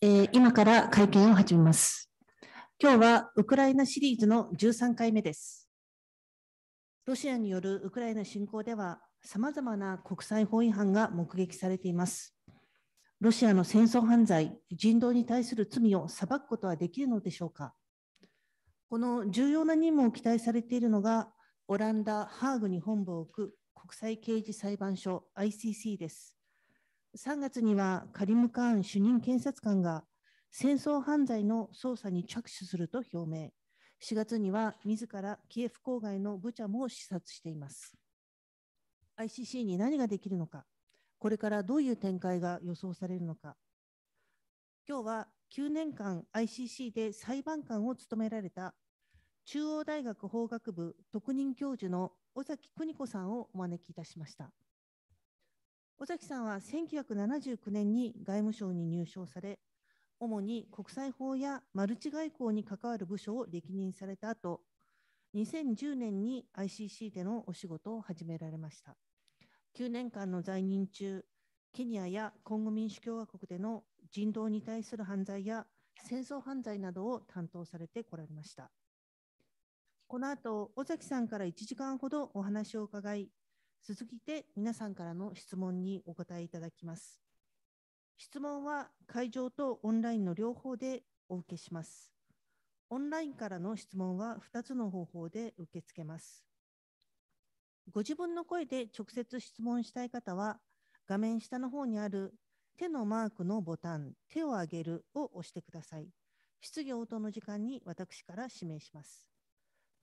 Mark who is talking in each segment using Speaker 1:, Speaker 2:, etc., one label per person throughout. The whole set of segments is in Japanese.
Speaker 1: えー、今から会見を始め
Speaker 2: ます。今日はウクライナシリーズの13回目です。ロシアによるウクライナ侵攻では、さまざまな国際法違反が目撃されています。ロシアの戦争犯罪、人道に対する罪を裁くことはできるのでしょうか。この重要な任務を期待されているのが、オランダ・ハーグに本部を置く国際刑事裁判所 ICC です。3月にはカリム・カーン主任検察官が戦争犯罪の捜査に着手すると表明、4月には自らキエフ郊外のブチャも視察しています。ICC に何ができるのか、これからどういう展開が予想されるのか、今日は9年間 ICC で裁判官を務められた中央大学法学部特任教授の尾崎邦子さんをお招きいたしました。尾崎さんは1979年に外務省に入省され、主に国際法やマルチ外交に関わる部署を歴任された後、2010年に ICC でのお仕事を始められました。9年間の在任中、ケニアやコンゴ民主共和国での人道に対する犯罪や戦争犯罪などを担当されてこられました。この後、尾崎さんから1時間ほどお話を伺い、続いて皆さんからの質問にお答えいただきます。質問は会場とオンラインの両方でお受けします。オンラインからの質問は2つの方法で受け付けます。ご自分の声で直接質問したい方は、画面下の方にある手のマークのボタン、手を上げるを押してください。質疑応答の時間に私から指名します。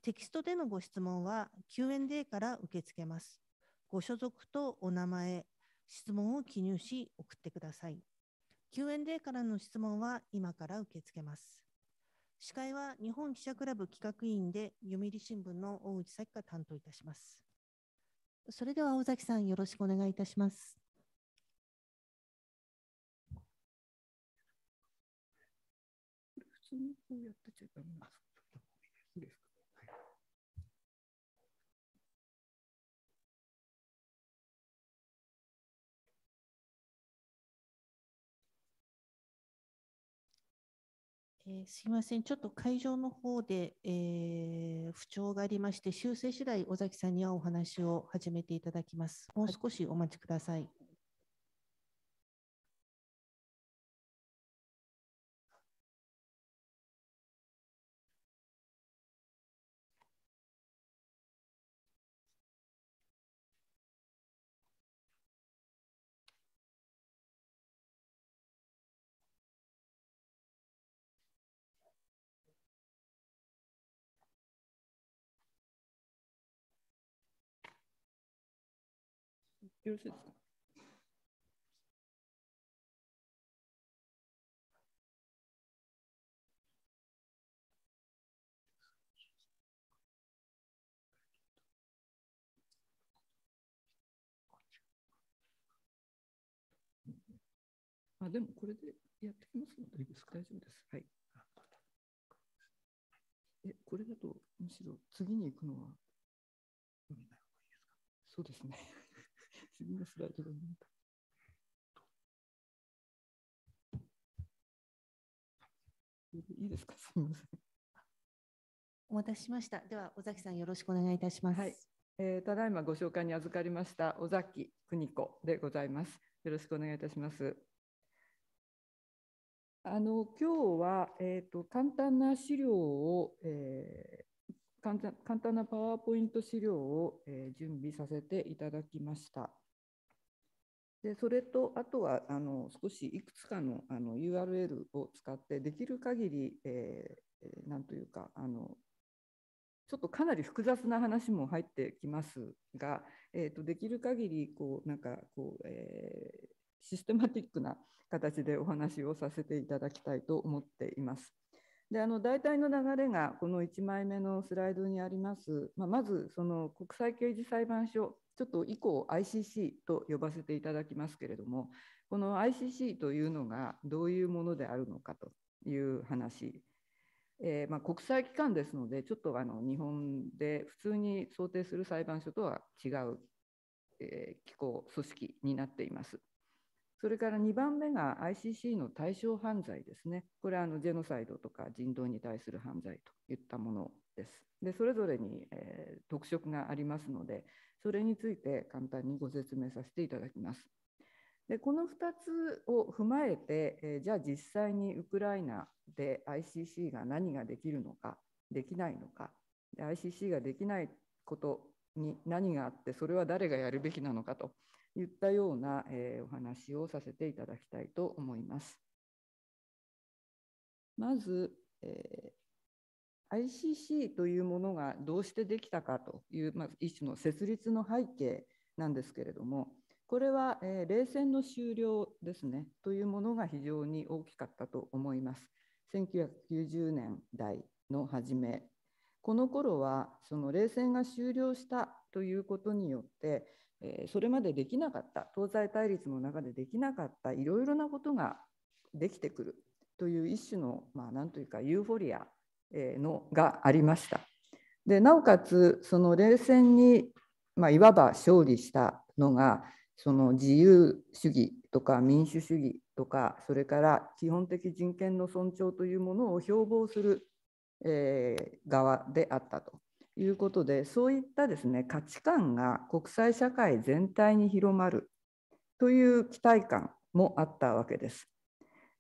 Speaker 2: テキストでのご質問は Q&A から受け付けます。ご所属とお名前、質問を記入し送ってください。Q&A からの質問は今から受け付けます。司会は日本記者クラブ企画委員で読売新聞の大内咲が担当いたします。それでは尾崎さんよろしくお願いいたします。
Speaker 1: 普通にこうやってちゃですかえ
Speaker 2: ー、すいません、ちょっと会場の方で、えー、不調がありまして、修正次第、尾崎さんにはお話を始めていただきます。もう少しお待ちください。
Speaker 1: よろしいですか
Speaker 3: あでもこれでやってきますので大丈夫です。はい。え、これだとむしろ次に行くのは。そうですね。次のスライド
Speaker 1: い
Speaker 2: いですか、すみません。お待たせしました。では、尾崎さん、よろしくお願いいたしま
Speaker 3: す。はい、えー、ただいまご紹介に預かりました、尾崎邦子でございます。よろしくお願いいたします。あの今日は、えーと、簡単な資料を、えー、簡単簡単なパワーポイント資料を、えー、準備させていただきました。でそれとあとはあの少しいくつかのあの URL を使ってできる限り、えー、なんというかあのちょっとかなり複雑な話も入ってきますが、えー、とできる限りこうなんかこう、えー、システマティックな形でお話をさせていただきたいと思っています。であの大体の流れがこの1枚目のスライドにあります、まあ、まずその国際刑事裁判所ちょっと以降 ICC と呼ばせていただきますけれどもこの ICC というのがどういうものであるのかという話、えー、まあ、国際機関ですのでちょっとあの日本で普通に想定する裁判所とは違う、えー、機構組織になっています。それから2番目が ICC の対象犯罪ですね。これはあのジェノサイドとか人道に対する犯罪といったものです。でそれぞれに、えー、特色がありますので、それについて簡単にご説明させていただきます。でこの2つを踏まえて、えー、じゃあ実際にウクライナで ICC が何ができるのかできないのか ICC ができないことに何があってそれは誰がやるべきなのかといったような、えー、お話をさせていただきたいと思います。まず、えー ICC というものがどうしてできたかという、まあ、一種の設立の背景なんですけれどもこれは、えー、冷戦の終了ですねというものが非常に大きかったと思います。1990年代の初めこの頃はその冷戦が終了したということによって、えー、それまでできなかった東西対立の中でできなかったいろいろなことができてくるという一種のまあ何というかユーフォリアのがありました。でなおかつその冷戦に、まあ、いわば勝利したのがその自由主義とか民主主義とかそれから基本的人権の尊重というものを標榜する、えー、側であったということでそういったですね価値観が国際社会全体に広まるという期待感もあったわけです。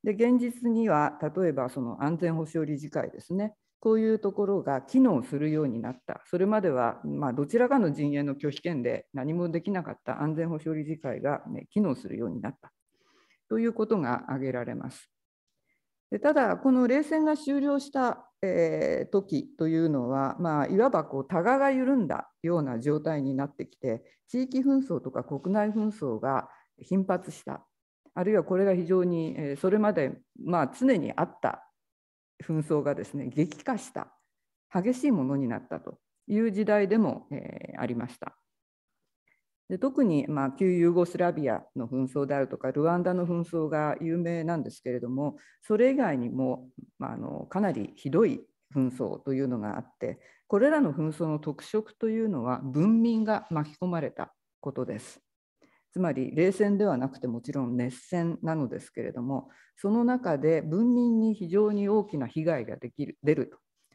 Speaker 3: で現実には例えばその安全保障理事会ですねこういうところが機能するようになった、それまではまどちらかの陣営の拒否権で何もできなかった安全保障理事会が、ね、機能するようになったということが挙げられます。でただ、この冷戦が終了した、えー、時というのは、まあ、いわばこうタガが緩んだような状態になってきて、地域紛争とか国内紛争が頻発したあるいはこれが非常に、えそれまで、まあ、常にあった紛争がですね激化した激しいものになったという時代でも、えありました。で特に、まあ、旧ユーゴスラビアの紛争であるとかルワンダの紛争が有名なんですけれどもそれ以外にも、まあ、あのかなりひどい紛争というのがあってこれらの紛争の特色というのは文民が巻き込まれたことです。つまり冷戦ではなくてもちろん熱戦なのですけれどもその中で文民に非常に大きな被害ができる出る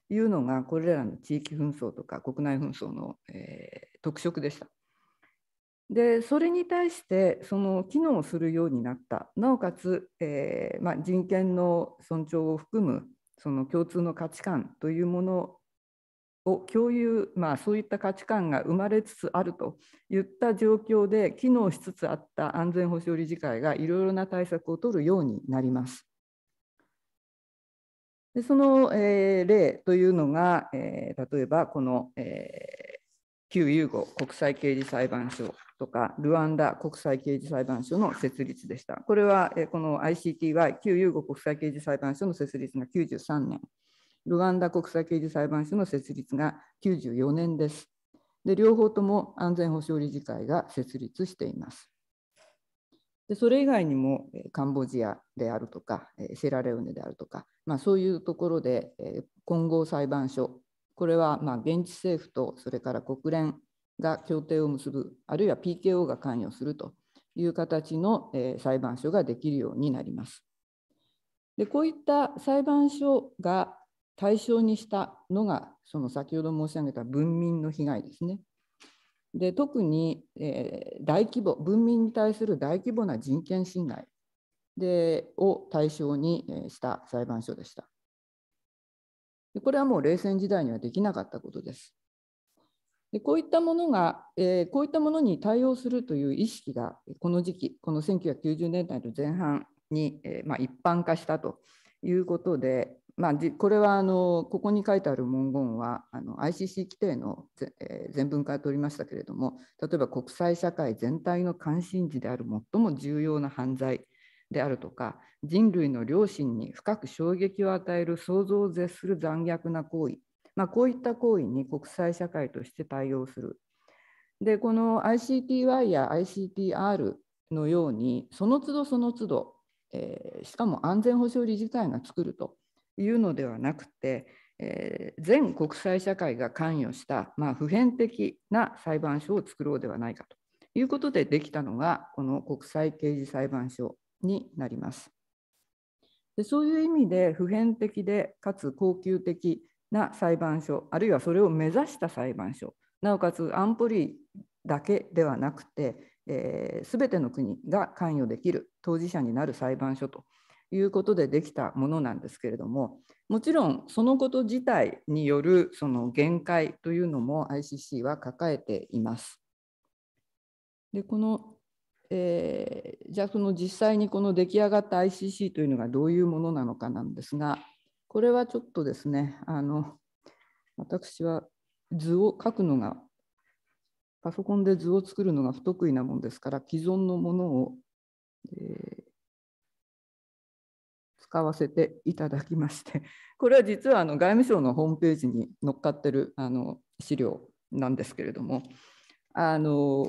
Speaker 3: というのがこれらの地域紛争とか国内紛争の、えー、特色でした。でそれに対してその機能するようになったなおかつ、えー、まあ、人権の尊重を含むその共通の価値観というものを共有、まあ、そういった価値観が生まれつつあるといった状況で機能しつつあった安全保障理事会がいろいろな対策を取るようになります。でその、えー、例というのが、えー、例えばこの、えー、旧ユーゴ国際刑事裁判所とかルワンダ国際刑事裁判所の設立でした。これは、えー、この ICTY 旧ユーゴ国際刑事裁判所の設立が93年。ルワンダ国際刑事裁判所の設立が94年です。で両方とも安全保障理事会が設立しています。でそれ以外にもカンボジアであるとかセラレオネであるとか、まあ、そういうところで混合裁判所これはま現地政府とそれから国連が協定を結ぶあるいは PKO が関与するという形の裁判所ができるようになります。でこういった裁判所が対象にしたのがその先ほど申し上げた文民の被害ですね。で特に、えー、大規模文民に対する大規模な人権侵害でを対象にした裁判所でした。でこれはもう冷戦時代にはできなかったことです。でこういったものが、えー、こういったものに対応するという意識がこの時期この1990年代の前半に、えーまあ、一般化したということで、まあ、これはあのここに書いてある文言はあの ICC 規定の、えー、全文から取りましたけれども例えば国際社会全体の関心事である最も重要な犯罪であるとか人類の良心に深く衝撃を与える想像を絶する残虐な行為、まあ、こういった行為に国際社会として対応するでこの ICTY や ICTR のようにその都度その都度、えー、しかも安全保障理事会が作るというのではなくて、えー、全国際社会が関与した、まあ、普遍的な裁判所を作ろうではないかということでできたのがこの国際刑事裁判所になります。でそういう意味で普遍的でかつ恒久的な裁判所あるいはそれを目指した裁判所なおかつ安保理だけではなくてすべ、えー、全ての国が関与できる当事者になる裁判所ということでできたものなんですけれどももちろんそのこと自体によるその限界というのも ICC は抱えています。でこのえー、じゃあその実際にこの出来上がった ICC というのがどういうものなのかなんですがこれはちょっとですねあの私は図を書くのがパソコンで図を作るのが不得意なもんですから既存のものを、えー、わせていただきまして これは実はあの外務省のホームページに載っかってるあの資料なんですけれどもあの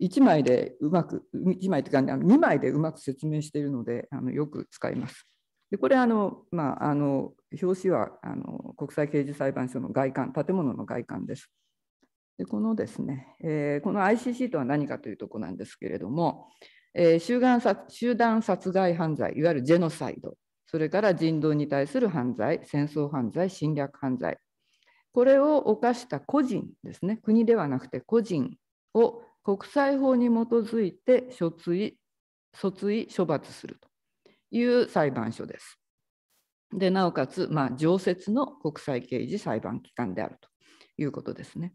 Speaker 3: 1枚でうまく1枚というか2枚でうまく説明しているのであのよく使います。でこれあの、まあ、あの表紙はあの国際刑事裁判所の外観建物の外観です。でこのですね、えー、この ICC とは何かというとこなんですけれども、えー、集団集団殺害犯罪いわゆるジェノサイドそれから人道に対する犯罪、戦争犯罪、侵略犯罪、これを犯した個人ですね、国ではなくて個人を国際法に基づいて訴追、訴追、処罰するという裁判所です。でなおかつ、まあ、常設の国際刑事裁判機関であるということですね。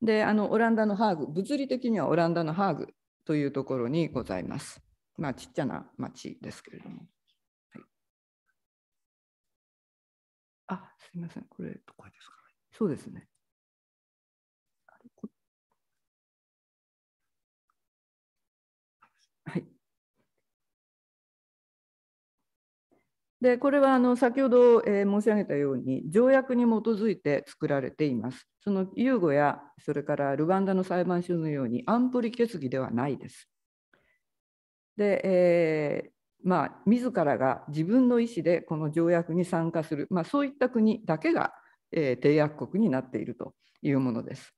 Speaker 3: であのオランダのハーグ物理的にはオランダのハーグというところにございます。まあ、ちっちゃな町ですけれども。
Speaker 1: すみません、これ。こですかね。そうですね。
Speaker 3: はい。で、これはあの先ほど、え申し上げたように、条約に基づいて作られています。そのユーゴや、それからルワンダの裁判所のように、安保理決議ではないです。で、えー、まあ、自らが自分の意思でこの条約に参加する、まあ、そういった国だけが、えー、締約国になっているというものです。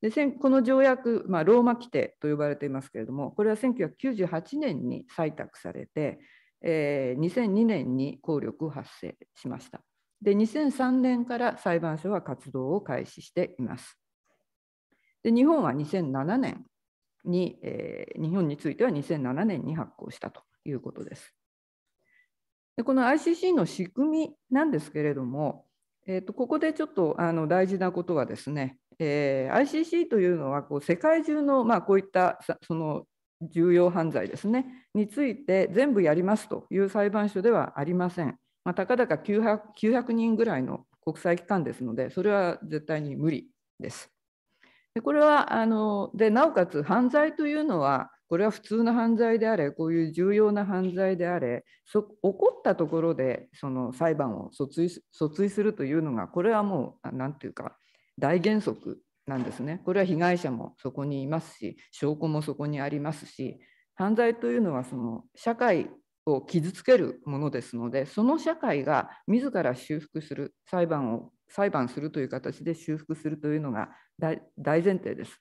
Speaker 3: でこの条約、まあ、ローマ規定と呼ばれていますけれども、これは1998年に採択されて、えー、2002年に効力を発生しました。で、2003年から裁判所は活動を開始しています。で日本は2007年に、えー、日本については2007年に発行したということです。でこの ICC の仕組みなんですけれども、えーと、とここでちょっとあの大事なことはですね、えー、ICC というのはこう世界中の、まあ、こういったその重要犯罪ですねについて全部やりますという裁判所ではありません。まあ、たかだか 900, 900人ぐらいの国際機関ですので、それは絶対に無理です。でこれはあのでなおかつ犯罪というのはこれは普通の犯罪であれこういう重要な犯罪であれそ起こったところでその裁判を訴追訴追するというのがこれはもう何ていうか大原則なんですね。これは被害者もそこにいますし証拠もそこにありますし犯罪というのはその社会を傷つけるものですのでその社会が自ら修復する裁判を裁判するという形で修復するというのが大前提です。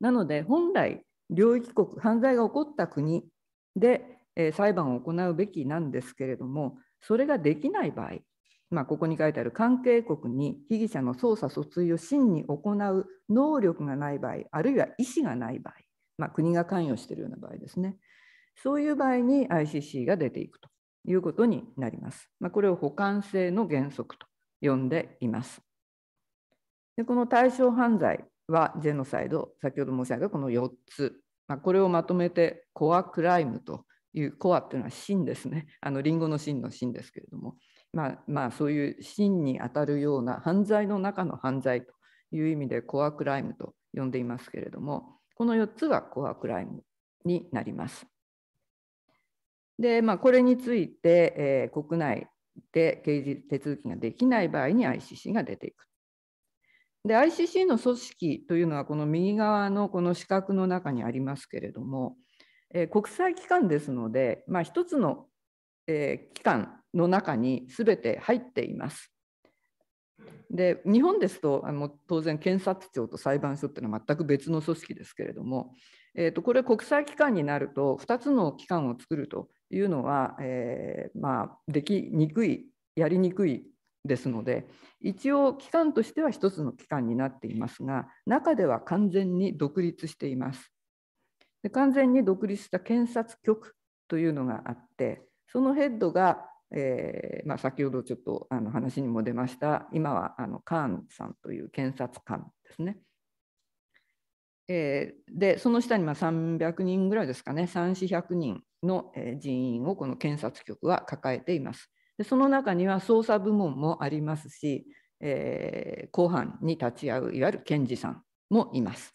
Speaker 3: なので本来領域国犯罪が起こった国で、えー、裁判を行うべきなんですけれどもそれができない場合、まあ、ここに書いてある関係国に被疑者の捜査訴追を真に行う能力がない場合あるいは意思がない場合、まあ、国が関与しているような場合ですねそういう場合に ICC が出ていくということになります。まあ、これを補完性の原則と呼んでいます。でこの対象犯罪はジェノサイド、先ほど申し上げたこの4つ、まあ、これをまとめてコアクライムというコアというのは真ですね、あのリンゴの真の真ですけれども、まあ、まあそういう真に当たるような犯罪の中の犯罪という意味でコアクライムと呼んでいますけれども、この4つがコアクライムになります。で、まあ、これについて、えー、国内で刑事手続きができない場合に ICC が出ていくで ICC の組織というのはこの右側のこの四角の中にありますけれども、えー、国際機関ですので、まあ、一つの、えー、機関の中に全て入っています。で日本ですとあの当然検察庁と裁判所っていうのは全く別の組織ですけれども、えーと、とこれ国際機関になると2つの機関を作るというのは、えー、まあ、できにくいやりにくいですので一応機関としては一つの機関になっていますが中では完全に独立しています。で完全に独立した検察局というのがあってそのヘッドが、えー、まあ、先ほどちょっとあの話にも出ました今はあのカーンさんという検察官ですね。えー、でその下にま300人ぐらいですかね3 4 0 0人の人員をこの検察局は抱えています。でその中には捜査部門もありますし、えー、公判に立ち会ういわゆる検事さんもいます。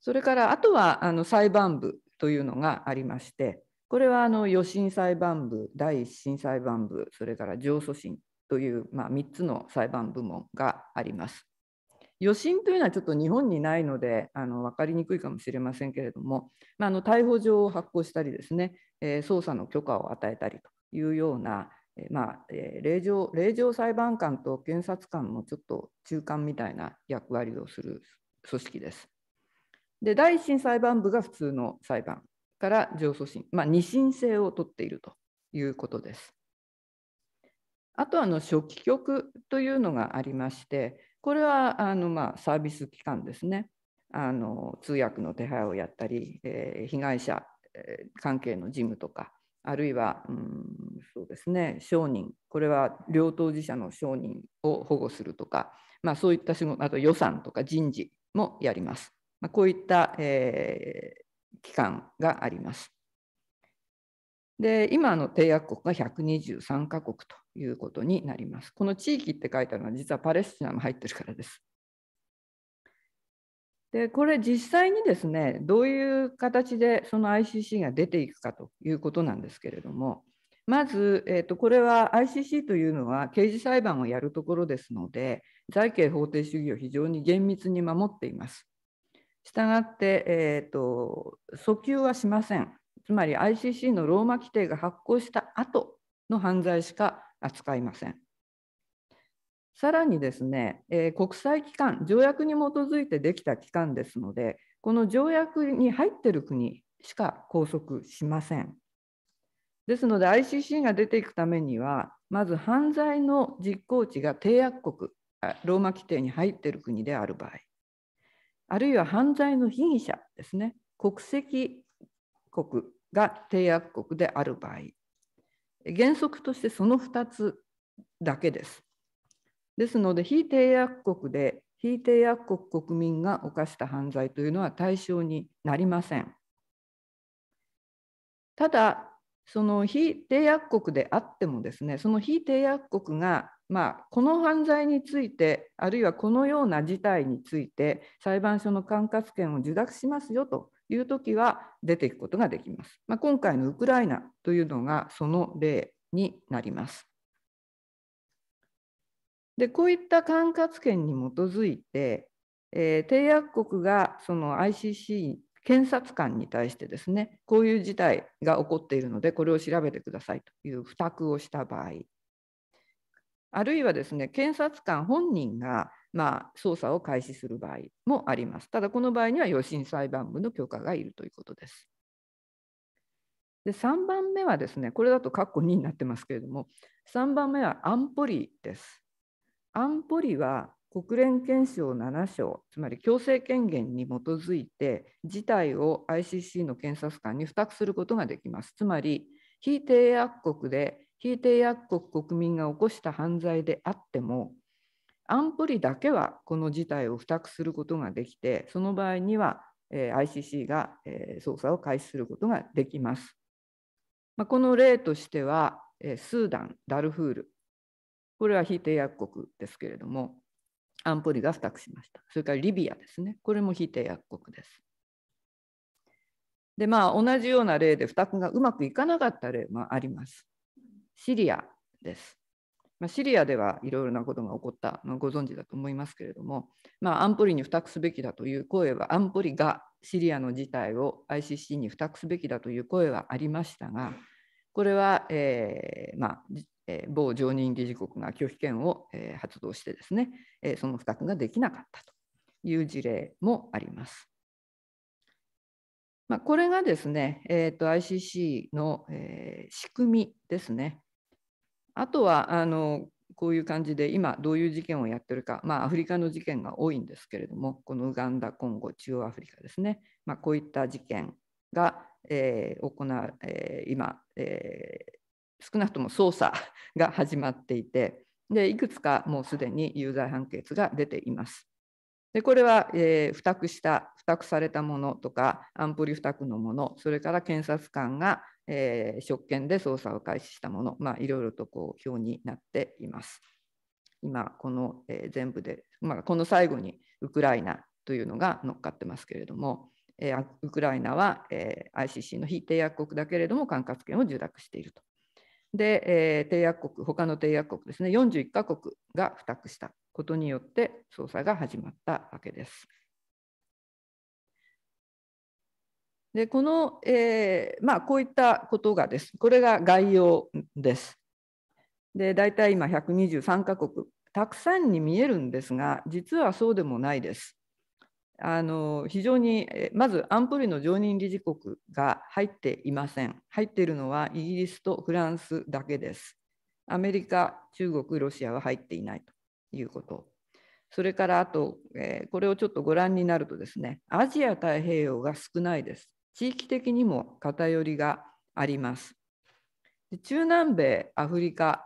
Speaker 3: それからあとはあの裁判部というのがありまして、これはあの予審裁判部、第一審裁判部、それから上訴審という、まあ、3つの裁判部門があります。予審というのはちょっと日本にないのであの分かりにくいかもしれませんけれども、まあ、あの逮捕状を発行したりですね、えー、捜査の許可を与えたりというような、まあ、令状令状裁判官と検察官のちょっと中間みたいな役割をする組織です。で第一審裁判部が普通の裁判から上訴審、まあ、二審制を取っているということです。あとあの初期局というのがありましてこれはあのまあサービス機関ですねあの通訳の手配をやったり、えー、被害者関係の事務とかあるいは、うん、そうですね商人これは両当事者の商人を保護するとか、まあ、そういった仕事あと予算とか人事もやります、まあ、こういった、えー、機関がありますで今の締約国が123カ国ということになりますこの地域って書いてあるのは実はパレスチナも入ってるからですでこれ実際にですねどういう形でその ICC が出ていくかということなんですけれどもまず、えーと、これは ICC というのは刑事裁判をやるところですので財刑法定主義を非常に厳密に守っています。したがって、えーと、訴求はしませんつまり ICC のローマ規定が発効した後の犯罪しか扱いません。さらにですね、えー、国際機関、条約に基づいてできた機関ですので、この条約に入っている国しか拘束しません。ですので、ICC が出ていくためには、まず犯罪の実行地が締約国、ローマ規定に入っている国である場合、あるいは犯罪の被疑者ですね、国籍国が締約国である場合、原則としてその2つだけです。ですので非締約国で非締約国国民が犯した犯罪というのは対象になりません。ただその非締約国であってもですねその非締約国が、まあ、この犯罪についてあるいはこのような事態について裁判所の管轄権を受諾しますよという時は出ていくことができます。まあ、今回のウクライナというのがその例になります。でこういった管轄権に基づいて、えー、締約国がその ICC 検察官に対してですねこういう事態が起こっているのでこれを調べてくださいという付託をした場合あるいはですね検察官本人がまあ、捜査を開始する場合もあります。ただこの場合には予審裁判部の許可がいるということです。で3番目はですねこれだと括弧2になってますけれども3番目は安保理です。安保理は国連憲章7章、つまり強制権限に基づいて、事態を ICC の検察官に付託することができます。つまり、非締約国で、非締約国国民が起こした犯罪であっても、安保理だけはこの事態を付託することができて、その場合には、え ICC が、え捜査を開始することができます。まあ、この例としては、えスーダン、ダルフール、これは非締約国ですけれども、安保理が付託しました。それからリビアですね。これも非締約国です。で、まあ、同じような例で付託がうまくいかなかった例もあります。シリアです。まあ、シリアではいろいろなことが起こったのご存知だと思いますけれども、まあ、安保理に付託すべきだという声は、安保理がシリアの事態を ICC に付託すべきだという声はありましたが、これは、えーまあ、え某常任理事国が拒否権を、え発動してですね、えその付託ができなかったという事例もあります。まあ、これがですね、えーと、ICC の、えー、仕組みですね。あとはあのこういう感じで今どういう事件をやってるか、まあ、アフリカの事件が多いんですけれどもこのウガンダコンゴ中央アフリカですね、まあ、こういった事件が、えー行えー、今、えー、少なくとも捜査が始まっていてでいくつかもうすでに有罪判決が出ています。でこれは、えー、付託した付託されたものとか安保理付託のものそれから検察官が、えー、職権で捜査を開始したもの、まあ、いろいろとこう表になっています。今この、えー、全部で、まあ、この最後にウクライナというのが乗っかってますけれども、えー、ウクライナは、えー、ICC の非締約国だけれども管轄権を受諾していると。で、えー、締約国、他の締約国ですね、41カ国が付託したことによって捜査が始まったわけです。でこの、えーまあ、こういったことがです、これが概要です。で大体今123か国たくさんに見えるんですが実はそうでもないです。あの非常にまず安保理の常任理事国が入っていません。入っているのはイギリスとフランスだけです。アメリカ、中国、ロシアは入っていないということ。それからあと、えー、これをちょっとご覧になるとですね、アジア太平洋が少ないです。地域的にも偏りがあります。で中南米、アフリカ、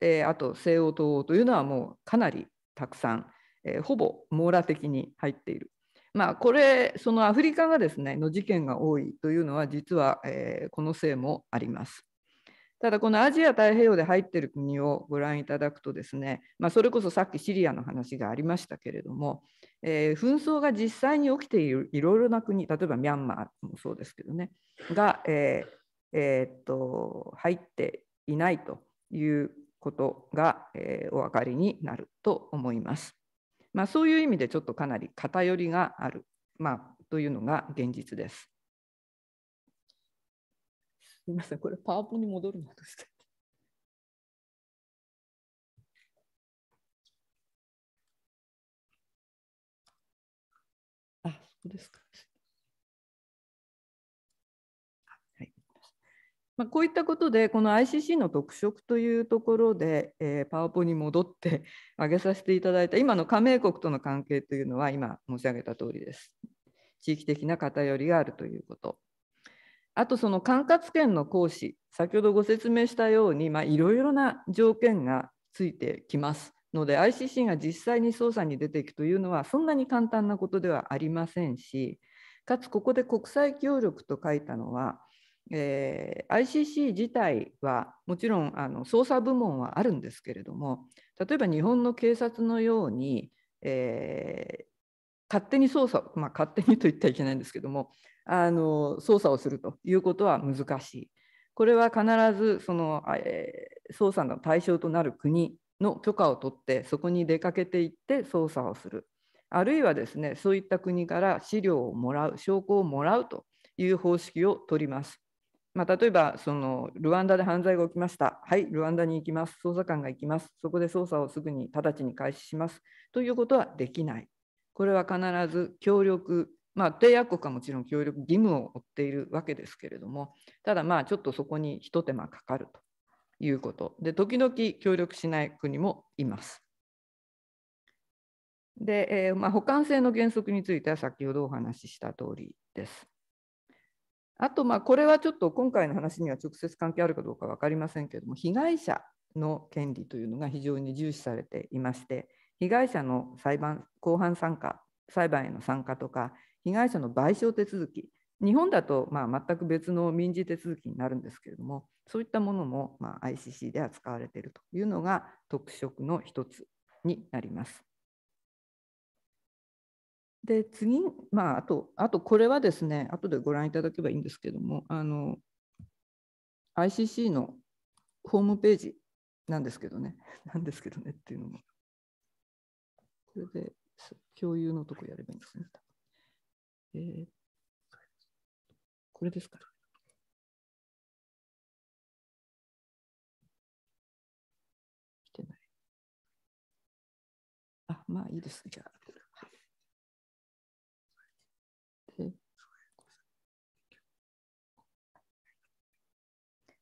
Speaker 3: えー、あと西欧東欧というのはもうかなりたくさんえー、ほぼ網羅的に入っている。まあ、これそのアフリカがですねの事件が多いというのは実は、えー、このせいもあります。ただこのアジア太平洋で入っている国をご覧いただくとですね、まあ、それこそさっきシリアの話がありましたけれども、えー、紛争が実際に起きているいろいろな国例えばミャンマーもそうですけどねが、えーえー、っと入っていないということが、えー、お分かりになると思います。まあ、そういう意味でちょっとかなり偏りがある、まあ、というのが現実です。すみません、これパワポに戻るのですかあ、そうですか。まあ、こういったことでこの ICC の特色というところで、えー、パワポに戻って 挙げさせていただいた今の加盟国との関係というのは今申し上げた通りです。地域的な偏りがあるということ。あとその管轄権の行使、先ほどご説明したように、まいろいろな条件がついてきますので、ICC が実際に捜査に出ていくというのは、そんなに簡単なことではありませんし、かつここで国際協力と書いたのは、えー、ICC 自体はもちろんあの捜査部門はあるんですけれども例えば日本の警察のように、えー、勝手に捜査、まあ、勝手にと言ってはいけないんですけどもあの捜査をするということは難しい。これは必ずその、えー、捜査の対象となる国の許可を取ってそこに出かけていって捜査をするあるいはですねそういった国から資料をもらう証拠をもらうという方式を取ります。まあ、例えばそのルワンダで犯罪が起きました、はい、ルワンダに行きます、捜査官が行きます、そこで捜査をすぐに直ちに開始しますということはできない。これは必ず協力、まあ、締約国はもちろん協力義務を負っているわけですけれども、ただまあちょっとそこに一手間かかるということ、で時々協力しない国もいます。で、えーまあ、補完性の原則については先ほどお話しした通りです。あと、まあ、これはちょっと今回の話には直接関係あるかどうか分かりませんけれども、被害者の権利というのが非常に重視されていまして、被害者の裁判、公判参加、裁判への参加とか、被害者の賠償手続き、日本だとまあ全く別の民事手続きになるんですけれども、そういったものもまあ ICC で扱われているというのが特色の一つになります。で次、まあ、あとあとこれはですね後でご覧いただけばいいんですけどもあの ICC のホームページなんですけどね なんですけどねっていうのもこれで共有のとこやればいいんですね。えー、これですか、ね、
Speaker 1: 来てない。あ、まあいいです。じゃあ。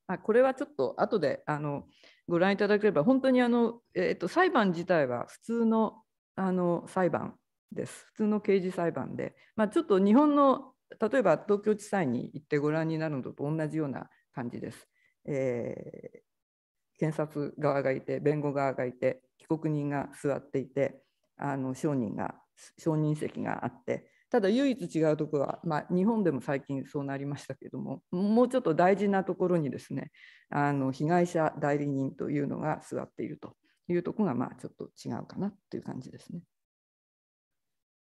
Speaker 3: あこれはちょっと後であのご覧いただければ本当にあの、えーと、と裁判自体は普通のあの裁判です普通の刑事裁判で、まあ、ちょっと日本の例えば東京地裁に行ってご覧になるのと同じような感じです。えー、検察側がいて弁護側がいて被告人が座っていてあの証人が証人席があってただ唯一違うところは、まあ、日本でも最近そうなりましたけどももうちょっと大事なところにですねあの被害者代理人というのが座っているというところがまあちょっと違うかなという感じですね。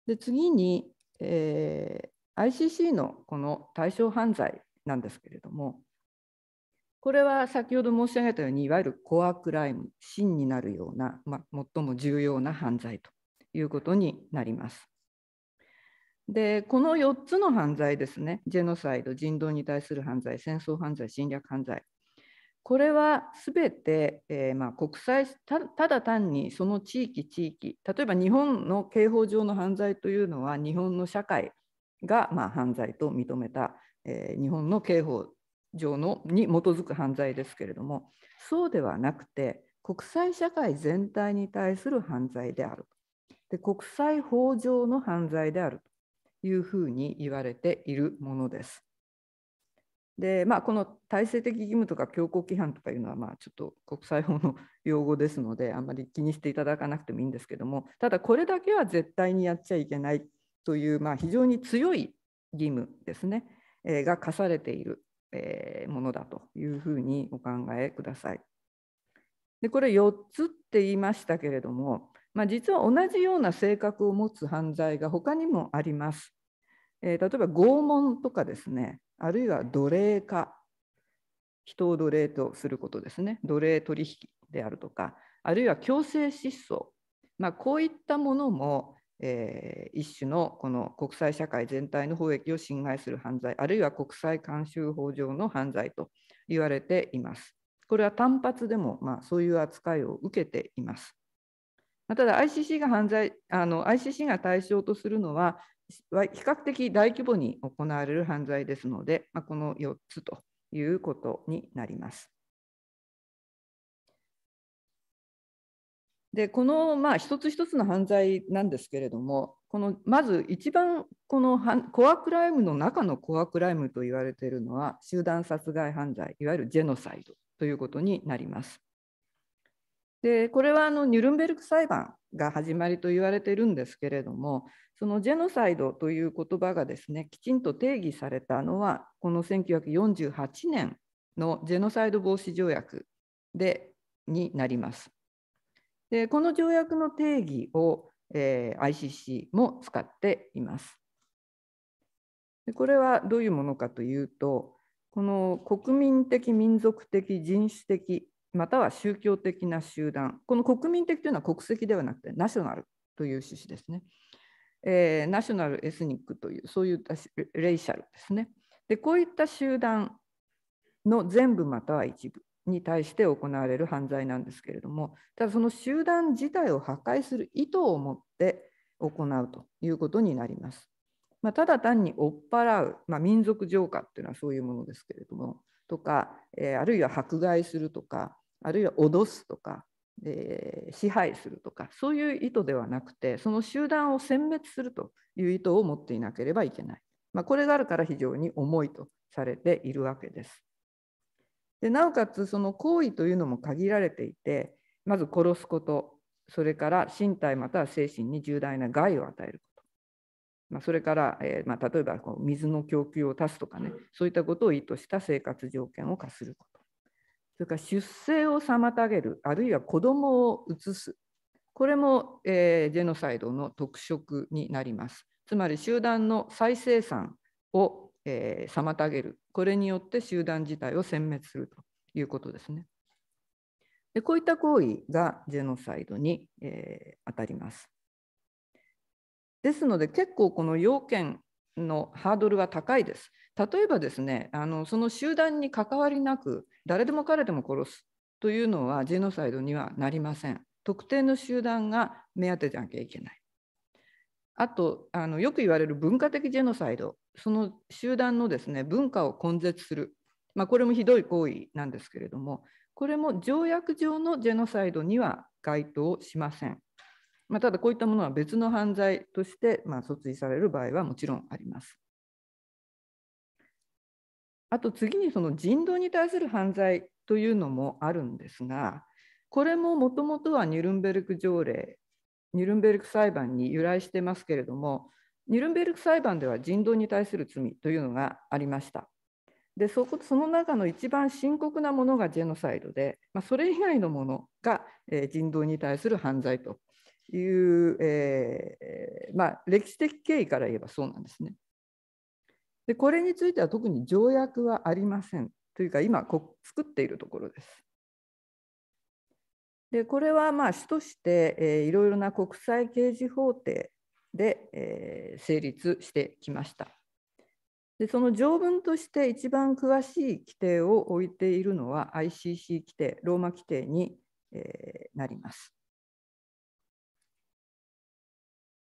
Speaker 3: で次に、えー、ICC のこの対象犯罪なんですけれどもこれは先ほど申し上げたようにいわゆるコアクライム真になるような、まあ、最も重要な犯罪ということになります。でこの4つの犯罪ですねジェノサイド人道に対する犯罪戦争犯罪侵略犯罪これはすべて、えー、まあ、国際ただ単にその地域地域例えば日本の刑法上の犯罪というのは日本の社会が、まあ、犯罪と認めた、えー、日本の刑法上のに基づく犯罪ですけれどもそうではなくて国際社会全体に対する犯罪であるで国際法上の犯罪であるいうふうに言われているものです。でまあ、この体制的義務とか強硬規範とかいうのは、まあ、ちょっと国際法の用語ですのであんまり気にしていただかなくてもいいんですけどもただこれだけは絶対にやっちゃいけないという、まあ、非常に強い義務ですね、えー、が課されている、えー、ものだというふうにお考えください。でこれ4つって言いましたけれどもまあ、実は同じような性格を持つ犯罪が他にもあります。えー、例えば拷問とかですね、あるいは奴隷化、人を奴隷とすることですね、奴隷取引であるとか、あるいは強制失踪、まあ、こういったものも、えー、一種のこの国際社会全体の法益を侵害する犯罪、あるいは国際慣習法上の犯罪と言われています。これは単発でも、まあ、そういう扱いを受けています。まただ ICC が犯罪あの ICC が対象とするのは比較的大規模に行われる犯罪ですので、まあ、この4つということになります。でこのまあ一つ一つの犯罪なんですけれどもこのまず一番このコアクライムの中のコアクライムと言われているのは集団殺害犯罪いわゆるジェノサイドということになります。でこれはあのニュルンベルク裁判が始まりと言われているんですけれどもそのジェノサイドという言葉がですねきちんと定義されたのはこの1948年のジェノサイド防止条約でになります。でこの条約の定義を、えー、ICC も使っています。でこれはどういうものかというとこの国民的民族的人種的または宗教的な集団この国民的というのは国籍ではなくてナショナルという趣旨ですね、えー、ナショナルエスニックというそういったレイシャルですねでこういった集団の全部または一部に対して行われる犯罪なんですけれどもただその集団自体を破壊する意図を持って行うということになります。まあ、ただ単に追っ払う、まあ、民族浄化っていうのはそういうものですけれどもとか、えー、あるいは迫害するとかあるいは脅すとか、えー、支配するとかそういう意図ではなくてその集団を殲滅するという意図を持っていなければいけない、まあ、これがあるから非常に重いとされているわけです。でなおかつその行為というのも限られていてまず殺すことそれから身体または精神に重大な害を与えること、まあ、それから、えー、まあ、例えばこう水の供給を足すとかねそういったことを意図した生活条件を課することそれから出生を妨げるあるいは子どもを移すこれも、えー、ジェノサイドの特色になります。つまり集団の再生産を、えー、妨げるこれによって集団自体を殲滅するということですね。でこういった行為がジェノサイドに、えー、当たります。ですので結構この要件のハードルは高いです。例えばですねあのその集団に関わりなく誰でも彼でも殺すというのはジェノサイドにはなりません特定の集団が目当てじゃなきゃいけないあとあのよく言われる文化的ジェノサイドその集団のですね文化を根絶する、まあ、これもひどい行為なんですけれどもこれも条約上のジェノサイドには該当しません、まあ、ただこういったものは別の犯罪として、まあ、訴追される場合はもちろんありますあと次にその人道に対する犯罪というのもあるんですがこれももともとはニュルンベルク条例ニュルンベルク裁判に由来してますけれどもニュルンベルク裁判では人道に対する罪というのがありました。でそこその中の一番深刻なものがジェノサイドで、まあ、それ以外のものが、えー、人道に対する犯罪という、えーまあ、歴史的経緯から言えばそうなんですね。でこれについては特に条約はありませんというか今こ作っているところです。でこれはまあ主として、えー、いろいろな国際刑事法廷で、えー、成立してきました。でその条文として一番詳しい規定を置いているのは ICC 規定ローマ規定に、えー、なります。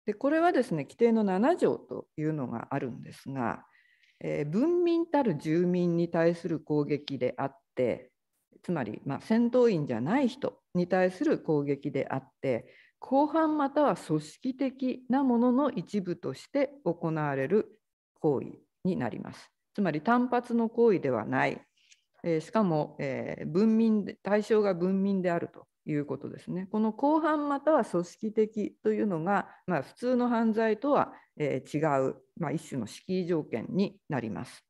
Speaker 3: でこれはですね規定の7条というのがあるんですがえー、文民たる住民に対する攻撃であってつまり、まあ、戦闘員じゃない人に対する攻撃であって後半または組織的なものの一部として行われる行為になります。つまり単発の行為ではない、えー、しかも、えー、文民対象が文民であるということですね。この後半または組織的というのが、まあ、普通の犯罪とは、え違う、まあ、一種の敷居条件になります。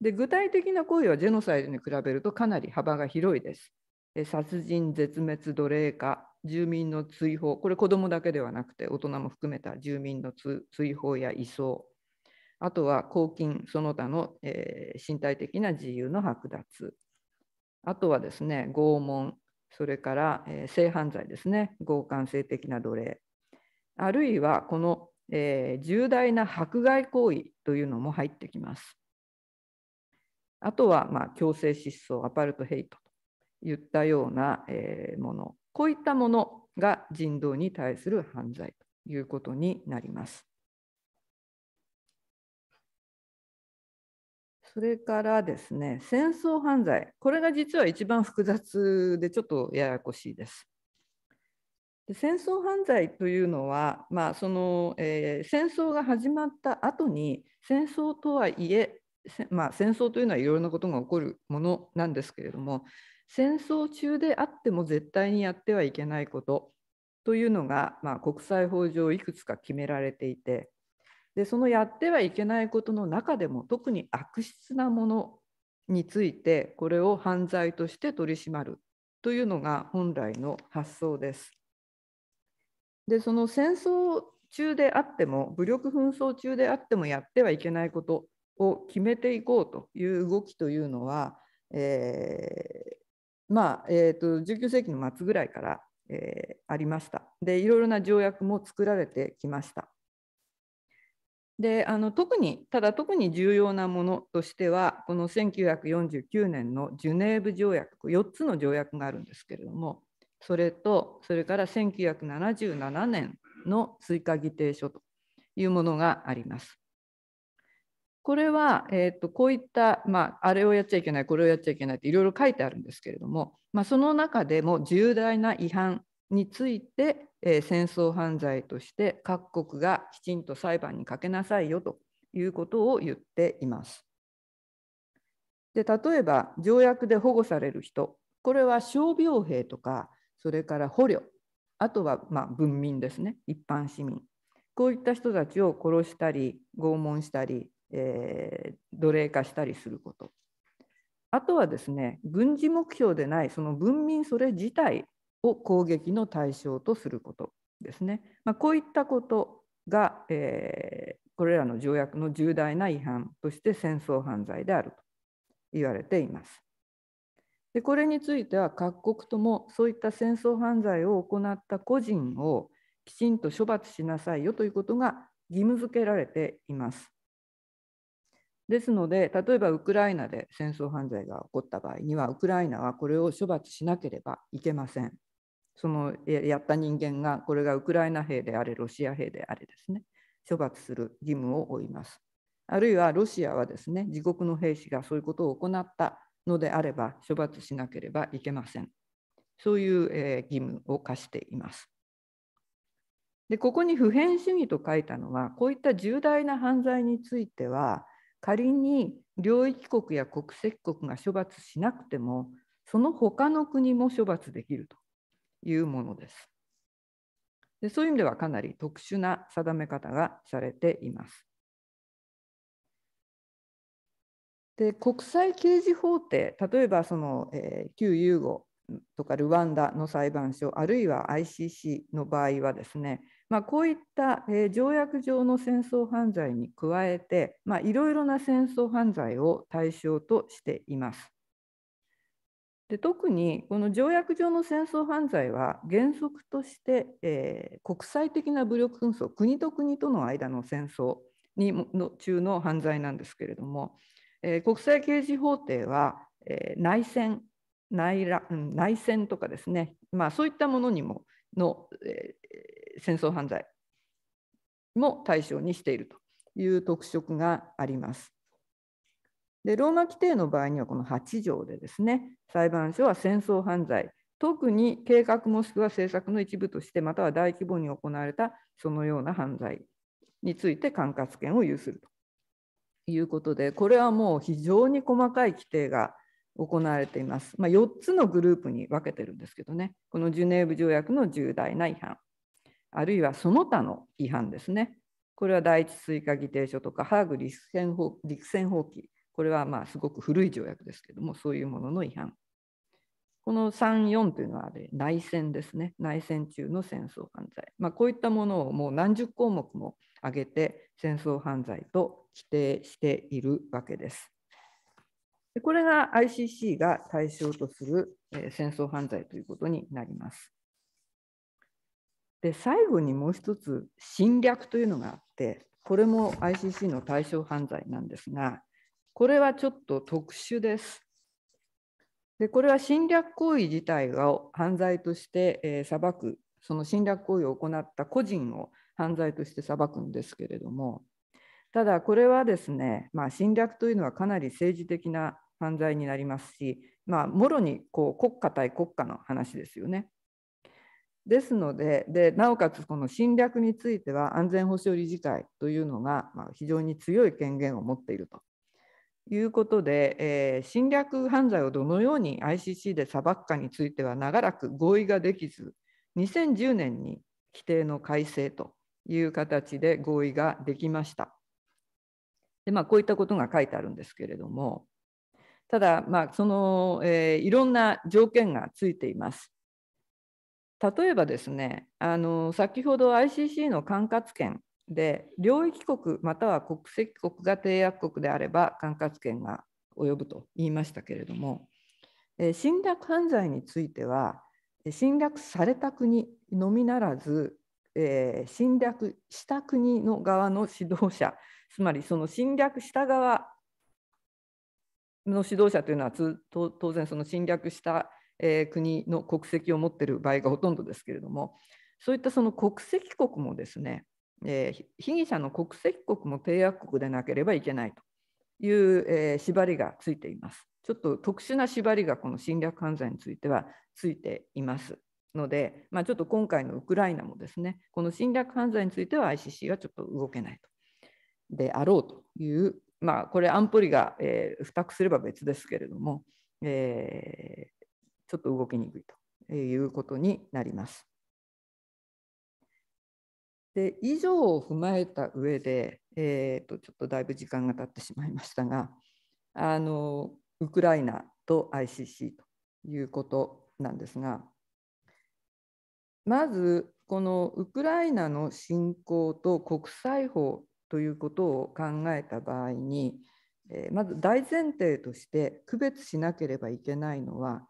Speaker 3: で具体的な行為はジェノサイドに比べるとかなり幅が広いです。殺人、絶滅、奴隷化、住民の追放、これ子どもだけではなくて大人も含めた住民の追放や移送、あとは公金その他の、えー、身体的な自由の剥奪、あとはですね拷問、それから、えー、性犯罪ですね、強姦性的な奴隷、あるいはこの、えー、重大な迫害行為というのも入ってきます。あとは、まあ、強制失踪、アパルトヘイトといったような、えー、もの、こういったものが人道に対する犯罪ということになります。それからですね、戦争犯罪、これが実は一番複雑でちょっとややこしいです。で戦争犯罪というのは、まあそのえー、戦争が始まった後に戦争とはいえ、まあ、戦争というのはいろいろなことが起こるものなんですけれども戦争中であっても絶対にやってはいけないことというのが、まあ、国際法上いくつか決められていてでそのやってはいけないことの中でも特に悪質なものについてこれを犯罪として取り締まるというのが本来の発想です。でその戦争中であっても武力紛争中であってもやってはいけないことを決めていこうという動きというのは、えー、まあ、えーと、19世紀の末ぐらいから、えー、ありましたでいろいろな条約も作られてきました。であの特にただ特に重要なものとしてはこの1949年のジュネーブ条約4つの条約があるんですけれどもそれとそれから1977年の追加議定書というものがあります。これは、えーと、こういった、まあ、あれをやっちゃいけないこれをやっちゃいけないっていろいろ書いてあるんですけれども、まあ、その中でも重大な違反について、えー、戦争犯罪として各国がきちんと裁判にかけなさいよということを言っています。で例えば条約で保護される人これは傷病兵とかそれから捕虜あとはま文民ですね一般市民こういった人たちを殺したり拷問したり、えー、奴隷化したりすることあとはですね軍事目標でないその文民それ自体を攻撃の対象とすることですね。まあ、こういったことが、えー、これらの条約の重大な違反として戦争犯罪であると言われています。でこれについては各国ともそういった戦争犯罪を行った個人をきちんと処罰しなさいよということが義務付けられています。ですので例えばウクライナで戦争犯罪が起こった場合にはウクライナはこれを処罰しなければいけません。そのやった人間がこれがウクライナ兵であれロシア兵であれですね処罰する義務を負います。あるいはロシアはですね自国の兵士がそういうことを行ったのであれば処罰しなければいけません。そういうえ義務を課しています。でここに普遍主義と書いたのはこういった重大な犯罪については仮に領域国や国籍国が処罰しなくてもその他の国も処罰できるというものです。でそういう意味ではかなり特殊な定め方がされています。で国際刑事法廷例えばその、えー、旧ユーゴとかルワンダの裁判所あるいは ICC の場合はですね、まあ、こういった、えー、条約上の戦争犯罪に加えていろいろな戦争犯罪を対象としています。で特にこの条約上の戦争犯罪は原則として、えー、国際的な武力紛争国と国との間の戦争にの中の犯罪なんですけれども、えー、国際刑事法廷は、えー、内戦内内戦とかですね、まあ、そういったものにもの、えー、戦争犯罪も対象にしているという特色があります。でローマ規定の場合にはこの8条でですね裁判所は戦争犯罪特に計画もしくは政策の一部としてまたは大規模に行われたそのような犯罪について管轄権を有するということでこれはもう非常に細かい規定が行われています、まあ、4つのグループに分けてるんですけどねこのジュネーブ条約の重大な違反あるいはその他の違反ですねこれは第一追加議定書とかハーグ陸戦放棄これはまあすごく古い条約ですけども、そういうものの違反。この3、4というのは内戦ですね、内戦中の戦争犯罪。まあ、こういったものをもう何十項目も挙げて、戦争犯罪と規定しているわけです。でこれが ICC が対象とする、え戦争犯罪ということになります。で最後にもう一つ侵略というのがあってこれも ICC の対象犯罪なんですがこれはちょっと特殊です。でこれは侵略行為自体を犯罪として、え裁く、その侵略行為を行った個人を犯罪として裁くんですけれども、ただこれはですね、まあ、侵略というのはかなり政治的な犯罪になりますし、まあ、もろにこう国家対国家の話ですよね。ですのでで、なおかつこの侵略については安全保障理事会というのが、まあ、非常に強い権限を持っていると。いうことで、えー、侵略犯罪をどのように ICC で裁くかについては長らく合意ができず2010年に規定の改正という形で合意ができました。でまあ、こういったことが書いてあるんですけれどもただ、まあそのえー、いろんな条件がついています。例えばですねあの先ほど ICC の管轄権で領域国または国籍国が締約国であれば管轄権が及ぶと言いましたけれども侵略犯罪については侵略された国のみならず侵略した国の側の指導者つまりその侵略した側の指導者というのは当然その侵略した国の国籍を持っている場合がほとんどですけれどもそういったその国籍国もですねえー、被疑者の国籍国も締約国でなければいけないという、えー、縛りがついています。ちょっと特殊な縛りがこの侵略犯罪についてはついていますので、まあ、ちょっと今回のウクライナもですね、この侵略犯罪については ICC はちょっと動けないと。であろうという、まあ、これ安保理が、えー、付託すれば別ですけれども、えー、ちょっと動きにくいということになります。で以上を踏まえた上で、えーと、ちょっとだいぶ時間が経ってしまいましたがあのウクライナと ICC ということなんですがまずこのウクライナの侵攻と国際法ということを考えた場合に、えー、まず大前提として区別しなければいけないのは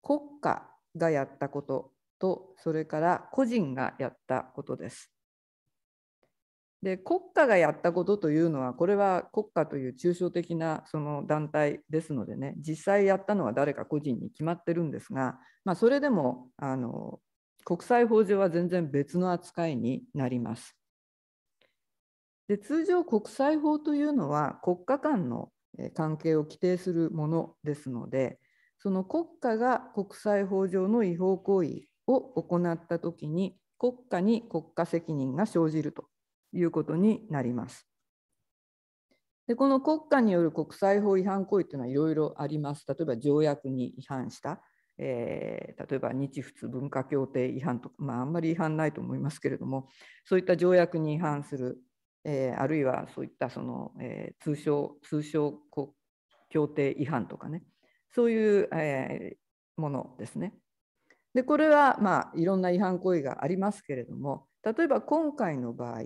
Speaker 3: 国家がやったこととそれから個人がやったことです。で国家がやったことというのはこれは国家という抽象的なその団体ですのでね実際やったのは誰か個人に決まってるんですが、まあ、それでもあの国際法上は全然別の扱いになります。で通常国際法というのは国家間の関係を規定するものですのでその国家が国際法上の違法行為を行った時に国家に国家責任が生じるということになります。でこの国家による国際法違反行為というのはいろいろあります。例えば条約に違反した、えー、例えば日仏文化協定違反とか、まあ、あんまり違反ないと思いますけれどもそういった条約に違反する、えー、あるいはそういったその、えー、通称通称協定違反とかねそういう、えものですね。でこれはまあいろんな違反行為がありますけれども例えば今回の場合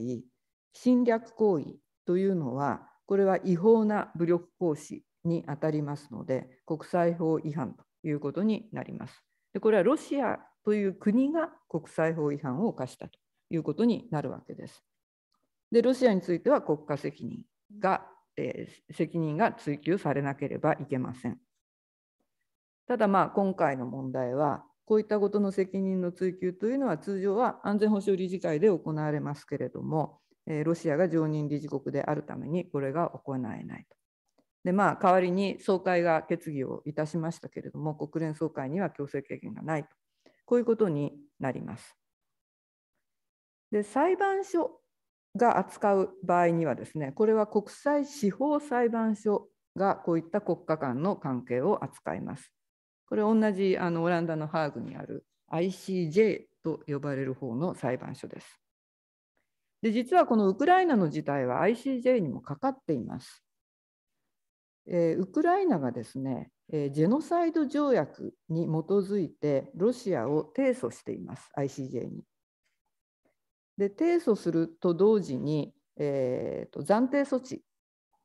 Speaker 3: 侵略行為というのはこれは違法な武力行使にあたりますので国際法違反ということになります。でこれはロシアという国が国際法違反を犯したということになるわけです。でロシアについては国家責任が、えー、責任が追及されなければいけません。ただまあ今回の問題はこういったことの責任の追及というのは通常は安全保障理事会で行われますけれどもロシアが常任理事国であるためにこれが行えないと。でまあ、代わりに総会が決議をいたしましたけれども国連総会には強制権限がないとこういうことになります。で裁判所が扱う場合にはですねこれは国際司法裁判所がこういった国家間の関係を扱います。これ同じあのオランダのハーグにある ICJ と呼ばれる方の裁判所です。で実はこのウクライナの事態は ICJ にもかかっています。えー、ウクライナがですね、えー、ジェノサイド条約に基づいてロシアを提訴しています、ICJ に。で、提訴すると同時に、えーと、暫定措置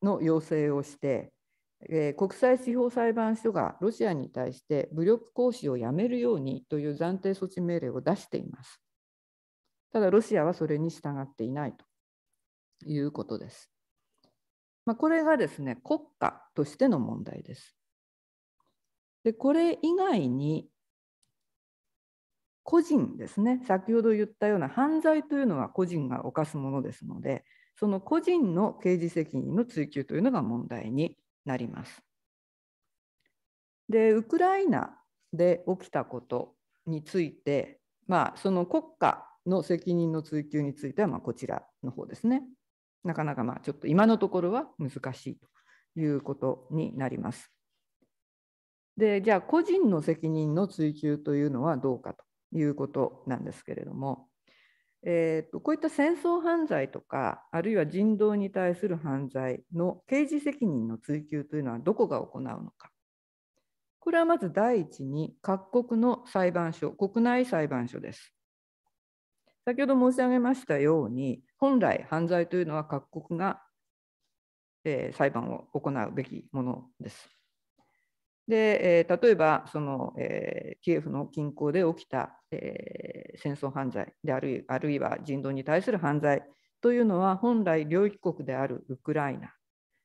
Speaker 3: の要請をして、えー、国際司法裁判所がロシアに対して武力行使をやめるようにという暫定措置命令を出しています。ただロシアはそれに従っていないということです。まあ、これがですね国家としての問題です。でこれ以外に個人ですね先ほど言ったような犯罪というのは個人が犯すものですのでその個人の刑事責任の追及というのが問題になります。でウクライナで起きたことについて、まあ、その国家の責任の追及については、まあ、こちらの方ですね。なかなかまあちょっと今のところは難しいということになります。でじゃあ個人の責任の追及というのはどうかということなんですけれども、えーと、とこういった戦争犯罪とかあるいは人道に対する犯罪の刑事責任の追及というのはどこが行うのかこれはまず第一に各国の裁判所国内裁判所です。先ほど申し上げましたように、本来犯罪というのは各国が、えー、裁判を行うべきものです。で、えー、例えばその、えー、キエフの近郊で起きた、えー、戦争犯罪であるあるいは人道に対する犯罪というのは本来領域国であるウクライナ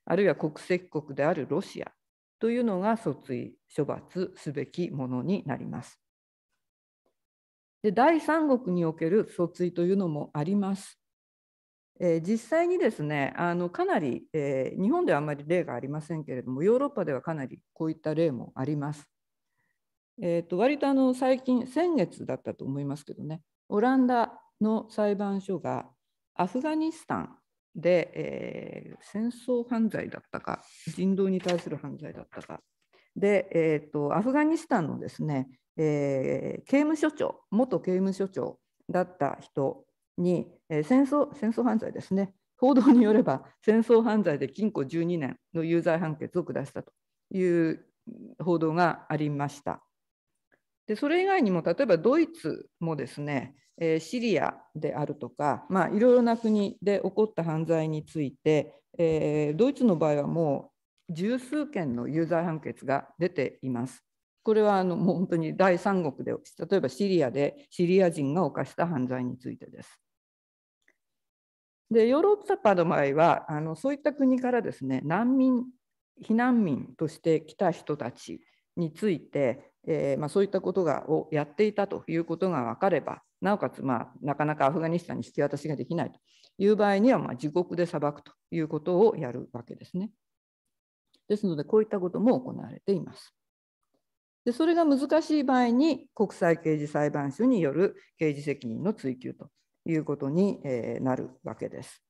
Speaker 3: あるいは国籍国であるロシアというのが訴追処罰すべきものになります。で第三国における訴追というのもあります。えー、実際にですねあのかなり、えー、日本ではあまり例がありませんけれどもヨーロッパではかなりこういった例もあります。えーと、割とあの最近先月だったと思いますけどねオランダの裁判所がアフガニスタンで、えー、戦争犯罪だったか人道に対する犯罪だったかで、えーとアフガニスタンのですねえー、刑務所長元刑務所長だった人に、えー、戦争戦争犯罪ですね報道によれば戦争犯罪で禁錮12年の有罪判決を下したという報道がありました。でそれ以外にも例えばドイツもですね、えー、シリアであるとか、まあ、いろいろな国で起こった犯罪について、えー、ドイツの場合はもう十数件の有罪判決が出ています。これはあのもう本当に第三国で例えばシリアでシリア人が犯した犯罪についてです。でヨーロッパの場合はあのそういった国からですね難民避難民として来た人たちについて、えー、まあ、そういったことがをやっていたということが分かればなおかつ、まあ、なかなかアフガニスタンに引き渡しができないという場合には、まあ、自国で裁くということをやるわけですね。ですのでこういったことも行われています。でそれが難しい場合に国際刑事裁判所による刑事責任の追及ということになるわけです。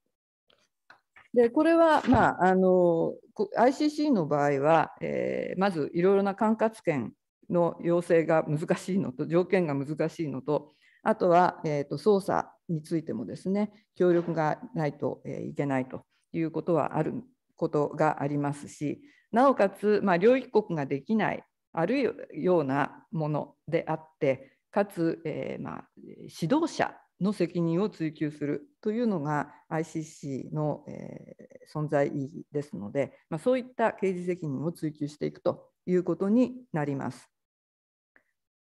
Speaker 3: でこれは、まあ、あの ICC の場合は、えー、まずいろいろな管轄権の要請が難しいのと条件が難しいのとあとは、えーと、捜査についてもですね協力がないと、えいけないということはあることがありますしなおかつ、まあ、領域国ができないあるようなものであってかつ、えー、まあ、指導者の責任を追及するというのが ICC の、えー、存在意義ですので、まあ、そういった刑事責任を追及していくということになります。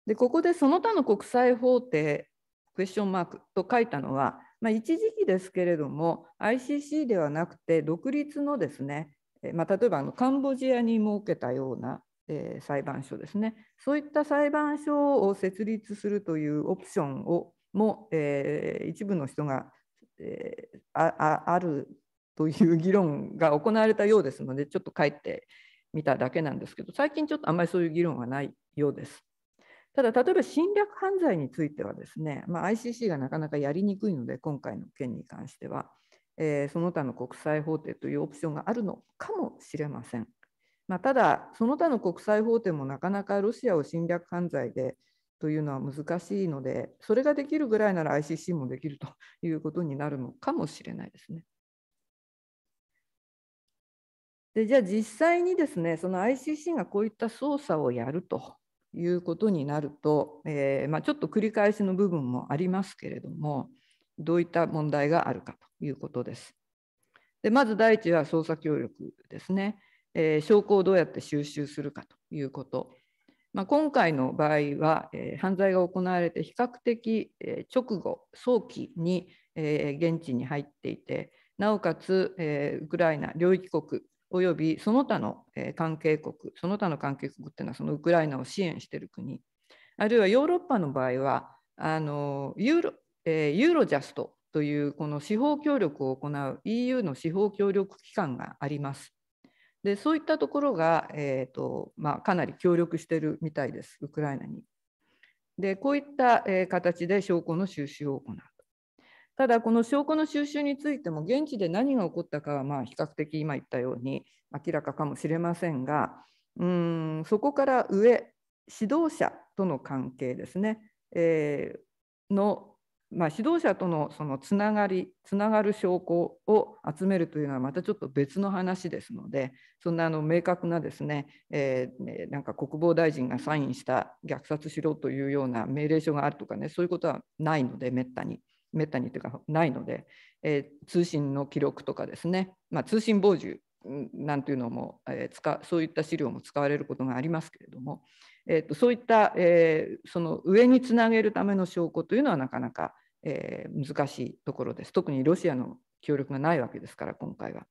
Speaker 3: でここでその他の国際法廷クエスチョンマークと書いたのは、まあ、一時期ですけれども ICC ではなくて独立のですね、まあ、例えばあのカンボジアに設けたようなえー、裁判所ですねそういった裁判所を設立するというオプションをも、えー、一部の人が、えー、ああるという議論が行われたようですのでちょっと書いてみただけなんですけど最近ちょっとあんまりそういう議論はないようです。ただ例えば侵略犯罪についてはですね、まあ、ICC がなかなかやりにくいので今回の件に関しては、えー、その他の国際法廷というオプションがあるのかもしれません。まあ、ただ、その他の国際法廷もなかなかロシアを侵略犯罪でというのは難しいので、それができるぐらいなら ICC もできるということになるのかもしれないですね。でじゃあ実際にですね、その ICC がこういった捜査をやるということになると、えー、まあ、ちょっと繰り返しの部分もありますけれども、どういった問題があるかということです。でまず第一は捜査協力ですね。え証拠をどうやって収集するかということ、まあ、今回の場合は、え犯罪が行われて比較的、え直後早期に、え現地に入っていてなおかつ、えウクライナ領域国およびその他の、え関係国その他の関係国っていうのはそのウクライナを支援している国あるいはヨーロッパの場合はあのユーロ、えユーロジャストというこの司法協力を行う EU の司法協力機関があります。でそういったところが、えーとまあ、かなり協力してるみたいですウクライナに。でこういった、えー、形で証拠の収集を行う。ただこの証拠の収集についても現地で何が起こったかはまあ比較的今言ったように明らかかもしれませんがうんそこから上指導者との関係ですね、えー、のまあ、指導者とのそのつながりつながる証拠を集めるというのはまたちょっと別の話ですのでそんなあの明確なですね、えー、なんか国防大臣がサインした虐殺しろというような命令書があるとかねそういうことはないのでめったに。めったにというかないので、えー、通信の記録とかですね、まあ、通信傍受なんていうのも、えー、使そういった資料も使われることがありますけれども、えーと、そういった、えー、その上につなげるための証拠というのはなかなかえー、難しいところです。特にロシアの協力がないわけですから、今回は。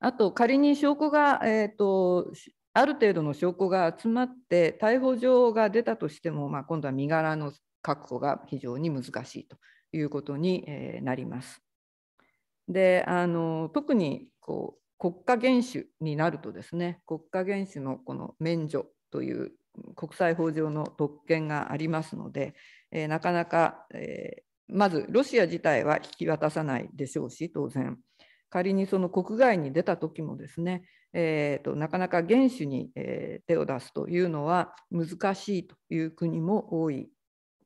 Speaker 3: あと、仮に証拠が、えーと、ある程度の証拠が集まって、逮捕状が出たとしても、まあ、今度は身柄の確保が非常に難しいということになります。であの特にこう国家元首になるとですね国家元首のこの免除という国際法上の特権がありますのでえー、なかなか、えー、まずロシア自体は引き渡さないでしょうし、当然。仮にその国外に出た時もですね、えーと、なかなか厳守に、えー、手を出すというのは難しいという国も多い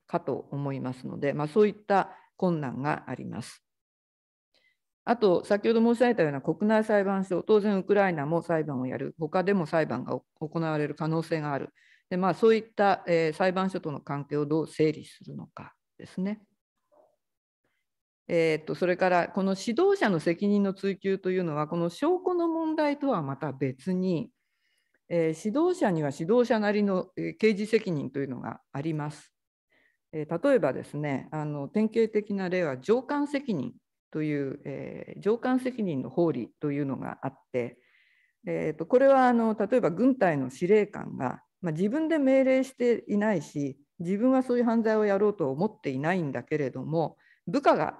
Speaker 3: かと思いますので、まあ、そういった困難があります。あと先ほど申し上げたような国内裁判所当然ウクライナも裁判をやる他でも裁判が行われる可能性があるでまあ、そういった、えー、裁判所との関係をどう整理するのかですね。えーと、それからこの指導者の責任の追及というのはこの証拠の問題とはまた別に、えー、指導者には指導者なりの、えー、刑事責任というのがあります。えー、例えばですねあの典型的な例は上官責任という、えー、上官責任の法理というのがあって、えーとこれはあの例えば軍隊の司令官がまあ、自分で命令していないし自分はそういう犯罪をやろうと思っていないんだけれども部下が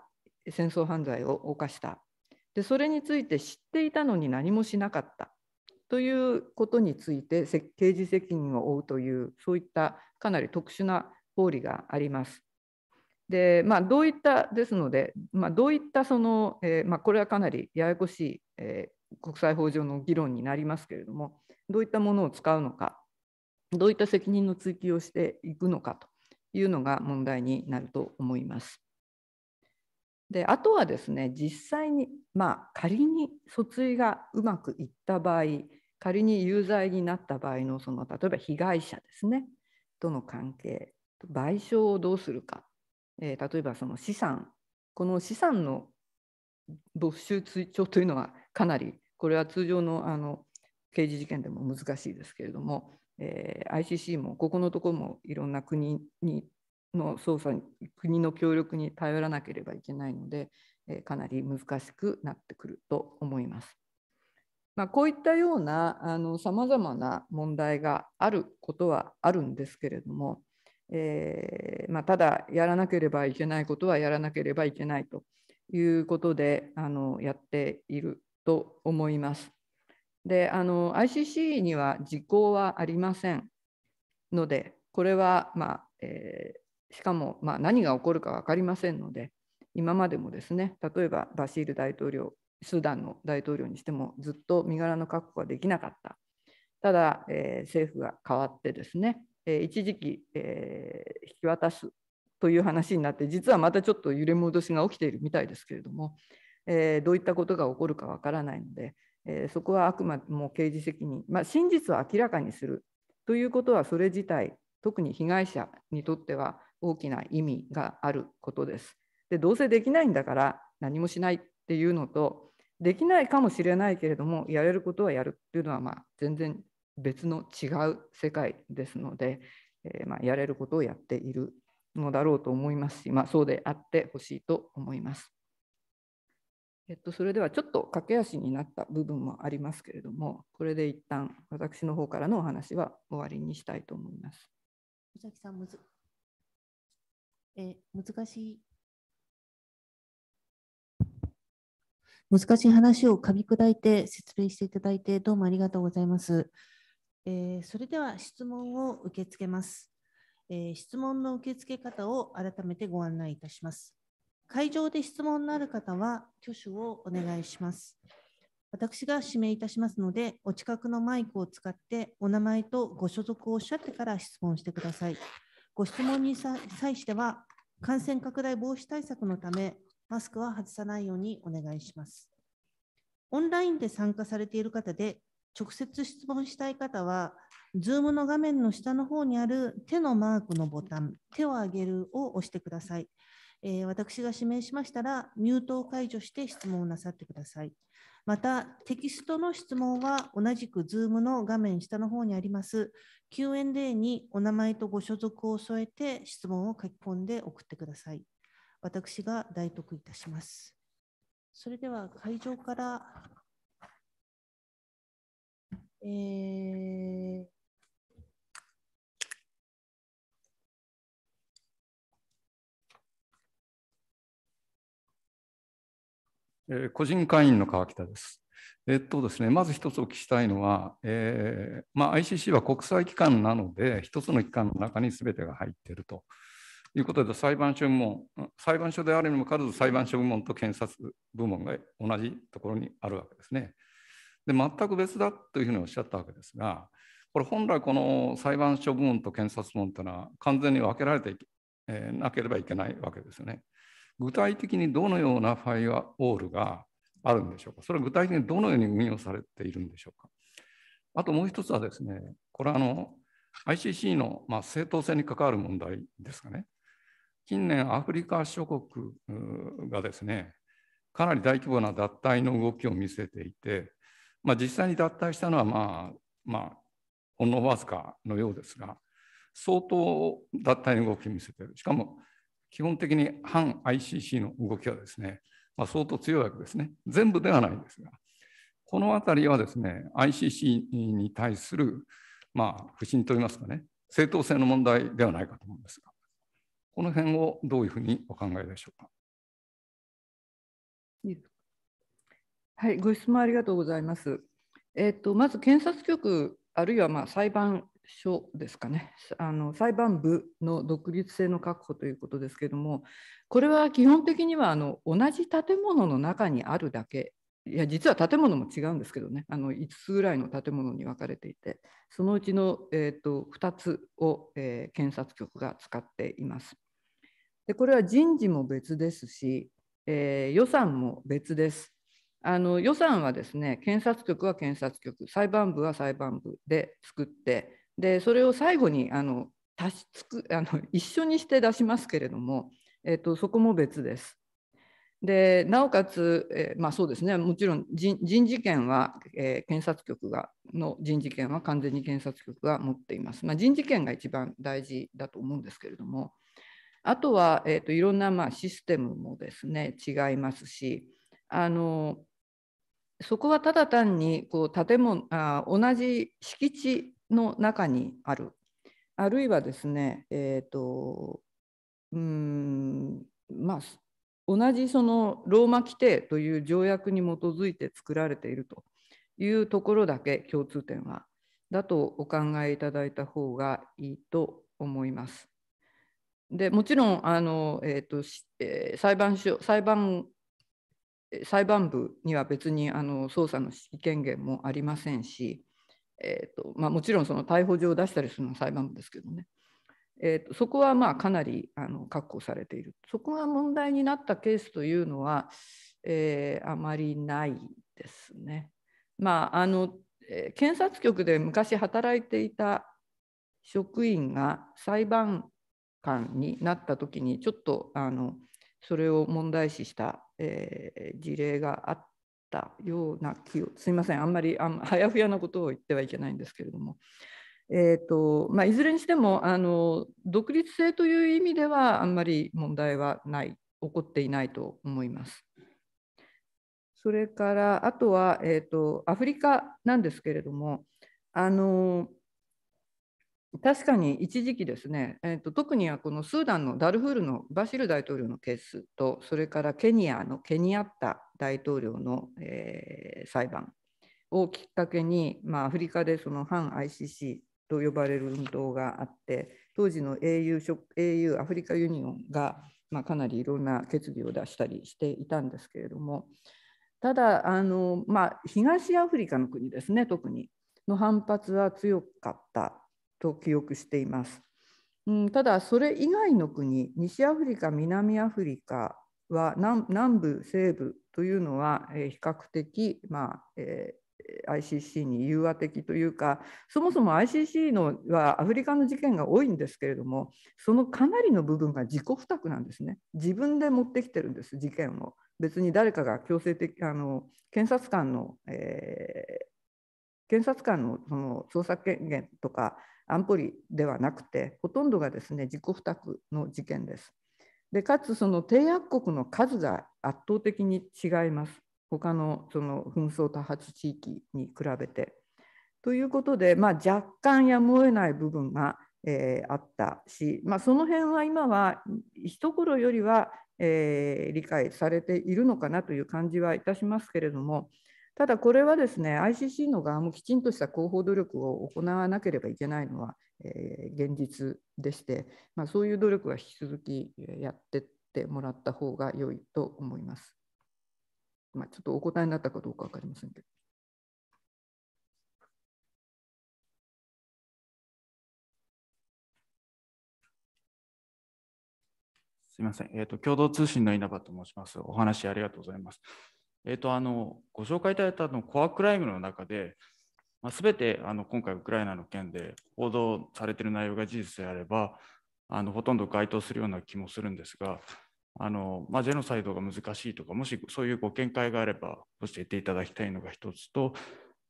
Speaker 3: 戦争犯罪を犯したでそれについて知っていたのに何もしなかったということについて刑事責任を負うというそういったかなり特殊な法理があります。でまあ、どういったですので、まあ、どういったその、えー、まあ、これはかなりややこしい、えー、国際法上の議論になりますけれどもどういったものを使うのかどういった責任の追及をしていくのかというのが問題になると思います。であとはですね実際に、まあ、仮に訴追がうまくいった場合仮に有罪になった場合のその例えば被害者ですねとの関係賠償をどうするか、えー、例えばその資産この資産の没収追徴というのはかなりこれは通常のあの刑事事件でも難しいですけれどもえー、ICC もここのところもいろんな国にの捜査に国の協力に頼らなければいけないので、えー、かなり難しくなってくると思います。まあ、こういったようなさまざまな問題があることはあるんですけれども、えー、まあ、ただやらなければいけないことはやらなければいけないということであのやっていると思います。であの ICC には時効はありませんのでこれは、まあえー、しかも、まあ、何が起こるか分かりませんので今までもですね例えばバシール大統領スーダンの大統領にしてもずっと身柄の確保はできなかったただ、えー、政府が変わってですね、えー、一時期、えー、引き渡すという話になって実はまたちょっと揺れ戻しが起きているみたいですけれども、えどういったことが起こるかわからないのでえー、そこはあくまでも刑事責任、まあ、真実を明らかにするということはそれ自体特に被害者にとっては大きな意味があることです。でどうせできないんだから何もしないっていうのとできないかもしれないけれどもやれることはやるっていうのはまあ全然別の違う世界ですので、えー、まあ、やれることをやっているのだろうと思いますし、まあ、そうであってほしいと思います。えっと、それではちょっと駆け足になった部分もありますけれども、これで一旦私の方からのお話は終わりにしたいと思います。
Speaker 2: 崎さんむずえ難しい難しい話を噛み砕いて説明していただいてどうもありがとうございます。えー、それでは質問を受け付けます、えー、質問の受け付け方を改めてご案内いたします。会場で質問のある方は挙手をお願いします。私が指名いたしますので、お近くのマイクを使ってお名前とご所属をおっしゃってから質問してください。ご質問に際しては、感染拡大防止対策のため、マスクは外さないようにお願いします。オンラインで参加されている方で、直接質問したい方は、Zoom の画面の下の方にある手のマークのボタン、手を挙げるを押してください。えー、私が指名しましたら、ミュートを解除して質問をなさってください。また、テキストの質問は同じく Zoom の画面下の方にあります Q&A にお名前とご所属を添えて質問を書き込んで送ってください。私が代読いたします。それでは会場から、
Speaker 1: えーえ
Speaker 4: ー、個人会員の川北です。えっとですね、まず一つお聞きしたいのは、えーまあ、ICC は国際機関なので、一つの機関の中に全てが入っているということで、裁判所部門、裁判所であるにもかかわらず、裁判所部門と検察部門が同じところにあるわけですね。で、全く別だというふうにおっしゃったわけですが、これ、本来、この裁判所部門と検察部門というのは、完全に分けられて、えー、なければいけないわけですよね。具体的にどのようなファイアウォールがあるんでしょうか、それは具体的にどのように運用されているんでしょうか。あともう一つはですね、これはあの ICC のまあ正当性に関わる問題ですかね。近年、アフリカ諸国がですね、かなり大規模な脱退の動きを見せていて、まあ、実際に脱退したのは、まあ、まあ、ほんのわずかのようですが、相当脱退の動きを見せている。しかも基本的に反 ICC の動きはですね、まあ、相当強いわけですね。全部ではないんですが、このあたりはですね、ICC に対する、まあ、不信といいますかね、正当性の問題ではないかと思うんですが、この辺をどういうふうにお考えでしょうか。
Speaker 3: はい、ご質問ありがとうございます。えっ、ー、と、まず検察局、あるいはまあ裁判所ですかねあの裁判部の独立性の確保ということですけどもこれは基本的にはあの同じ建物の中にあるだけいや実は建物も違うんですけどねあの5つぐらいの建物に分かれていてそのうちの、えーと、と2つを、えー、検察局が使っています。でこれは人事も別ですし、えー、予算も別です。あの予算はですね検察局は検察局裁判部は裁判部で作ってでそれを最後にあの足しつく あの一緒にして出しますけれども、えっと、そこも別です。でなおかつ、えー、まあ、そうですねもちろん人事権は、えー、検察局がの人事権は完全に検察局が持っています、まあ、人事権が一番大事だと思うんですけれどもあとは、えーといろんな、まあ、システムもですね違いますしあのそこはただ単にこう建物あ同じ敷地の中にあるあるいはですねえっ、ー、とうんまあ同じそのローマ規定という条約に基づいて作られているというところだけ共通点はだとお考えいただいた方がいいと思います。でもちろんあの、えーとえー、裁判所裁判裁判部には別にあの捜査の指揮権限もありませんしえーとまあ、もちろんその逮捕状を出したりするのは裁判部ですけどね、えーと、そこはまあかなりあの確保されているそこが問題になったケースというのは、えー、あまりないですね。まああのえー、検察局で昔働いていた職員が裁判官になった時にちょっとあのそれを問題視した、えー、事例があったような気をすいませんあんまりあはやふやなことを言ってはいけないんですけれども、えーとまあ、いずれにしてもあの独立性という意味ではあんまり問題はない起こっていないと思います。それからあとは、えーとアフリカなんですけれどもあの確かに一時期ですね、えーと、特にはこのスーダンのダルフールのバシル大統領のケースとそれからケニアのケニアッタ大統領の、えー、裁判をきっかけに、まあ、アフリカでその反 ICC と呼ばれる運動があって当時の AU, AU アフリカユニオンが、まあ、かなりいろんな決議を出したりしていたんですけれどもただあの、まあ、東アフリカの国ですね特にの反発は強かったと記憶しています。うん、ただそれ以外の国西アフリカ南アフリカは南部西部というのは、えー、比較的、まあえー、ICC に融和的というかそもそも ICC のはアフリカの事件が多いんですけれどもそのかなりの部分が自己負託なんですね自分で持ってきてるんです事件を別に誰かが強制的あの検察官の、えー、検察官のその捜査権限とか安保理ではなくてほとんどがですね自己負託の事件です。でかつその締約国の数が圧倒的に違います他のその紛争多発地域に比べて。ということで、まあ、若干やむを得ない部分が、えー、あったし、まあ、その辺は今は一頃よりは、えー、理解されているのかなという感じはいたしますけれども、ただこれはですね ICC の側もきちんとした広報努力を行わなければいけないのは、えー、現実でして、まあ、そういう努力は引き続きやってってもらった方が良いと思います。まあ、ちょっとお答えになったかどうか分かりませんけど。
Speaker 1: すみません、えーと、と共同通信の稲葉と申します。お話ありがとうございます。え
Speaker 4: ーと、あのご紹介いただいたのコアクライムの中で、まあ、全てあの今回ウクライナの件で報道されている内容が事実であればあのほとんど該当するような気もするんですがあの、まあ、ジェノサイドが難しいとかもしそういうご見解があれば教えていただきたいのが一つと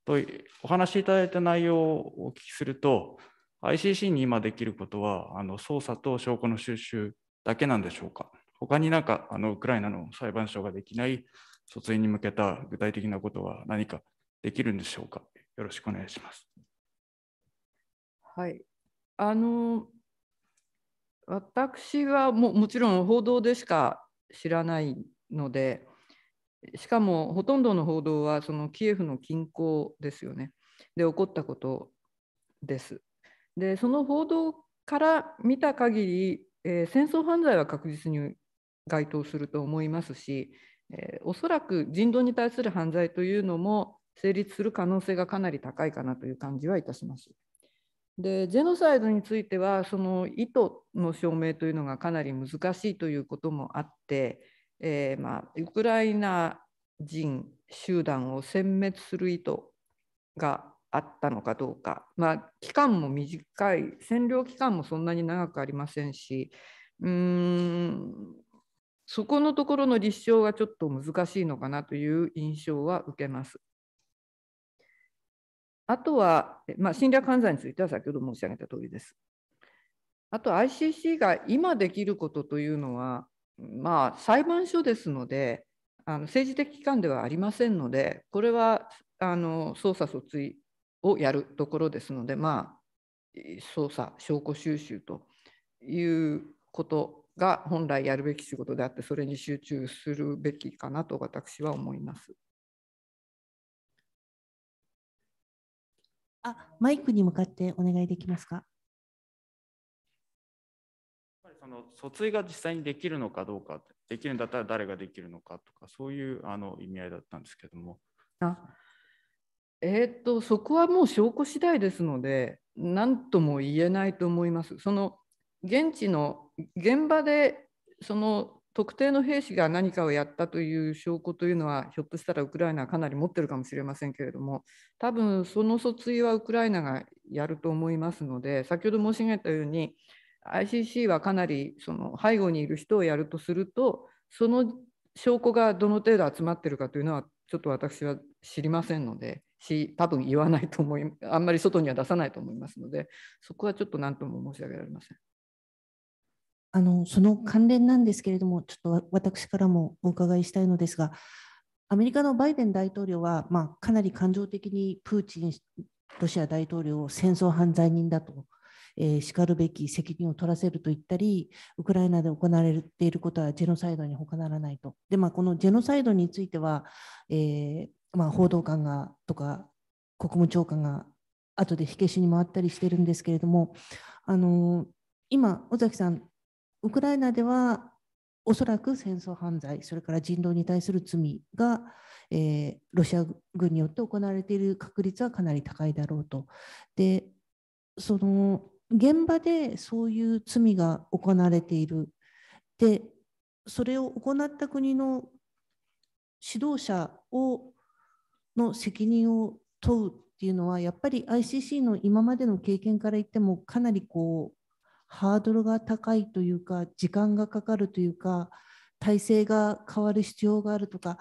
Speaker 4: とお話しいただいた内容をお聞きすると ICC に今できることはあの捜査と証拠の収集だけなんでしょうか他になんかあのウクライナの裁判所ができない卒園に向けた具体的なことは何かできるんでしょうか。よろしくお願いします。
Speaker 3: はい、あの私はももちろん報道でしか知らないので、しかもほとんどの報道はそのキエフの近郊ですよね。で起こったことです。でその報道から見た限り、えー、戦争犯罪は確実に該当すると思いますし、えー、おそらく人道に対する犯罪というのも成立する可能性がかなり高いかなという感じはいたします。でジェノサイドについてはその意図の証明というのがかなり難しいということもあって、えー、まあ、ウクライナ人集団を殲滅する意図があったのかどうか、まあ、期間も短い占領期間もそんなに長くありませんしうーんそこのところの立証がちょっと難しいのかなという印象は受けます。あとは、まあ、侵略犯罪については先ほど申し上げた通りです。あと ICC が今できることというのは、まあ、裁判所ですのであの政治的機関ではありませんのでこれはあの捜査訴追をやるところですので、まあ、捜査証拠収集ということが本来やるべき仕事であってそれに集中するべきかなと私は思います。
Speaker 2: あマイクに向かってお願いできますか。
Speaker 1: その訴追
Speaker 4: が実際にできるのかどうかできるんだったら誰ができるのかとかそういうあの意味合いだっ
Speaker 3: たんですけども。あえー、っとそこはもう証拠次第ですので何とも言えないと思います。その現地の現場でその特定の兵士が何かをやったという証拠というのはひょっとしたらウクライナはかなり持ってるかもしれませんけれども多分その訴追はウクライナがやると思いますので先ほど申し上げたように ICC はかなりその背後にいる人をやるとするとその証拠がどの程度集まってるかというのはちょっと私は知りませんのでし多分言わないと思いあんまり外には出さないと思いますのでそこはちょっと何とも申し上げられません。
Speaker 2: あのその関連なんですけれども、ちょっと私からもお伺いしたいのですが、アメリカのバイデン大統領は、まあ、かなり感情的にプーチンロシア大統領を戦争犯罪人だと、えー、しかるべき責任を取らせると言ったり、ウクライナで行われていることはジェノサイドに他ならないと。で、まあ、このジェノサイドについては、えー、まあ、報道官がとか国務長官が後で火消しに回ったりしてるんですけれども、あのー、今、尾崎さんウクライナではおそらく戦争犯罪、それから人道に対する罪が、えー、ロシア軍によって行われている確率はかなり高いだろうと。で、その現場でそういう罪が行われている。で、それを行った国の指導者をの責任を問うっていうのは、やっぱり ICC の今までの経験から言っても、かなりこうハードルが高いというか時間がかかるというか体制が変わる必要があるとか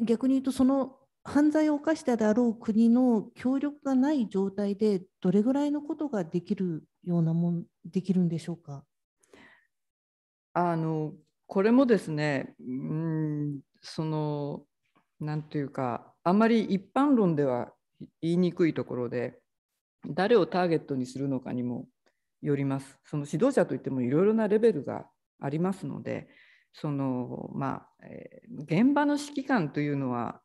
Speaker 2: 逆に言うとその犯罪を犯したであろう国の協力がない状態でどれぐらいのことができるようなもんできるんでしょうか
Speaker 3: あのこれもですね、うん、そのなんというかあまり一般論では言いにくいところで誰をターゲットにするのかにもよりますその指導者といってもいろいろなレベルがありますのでそのまあ、えー、現場の指揮官というのは、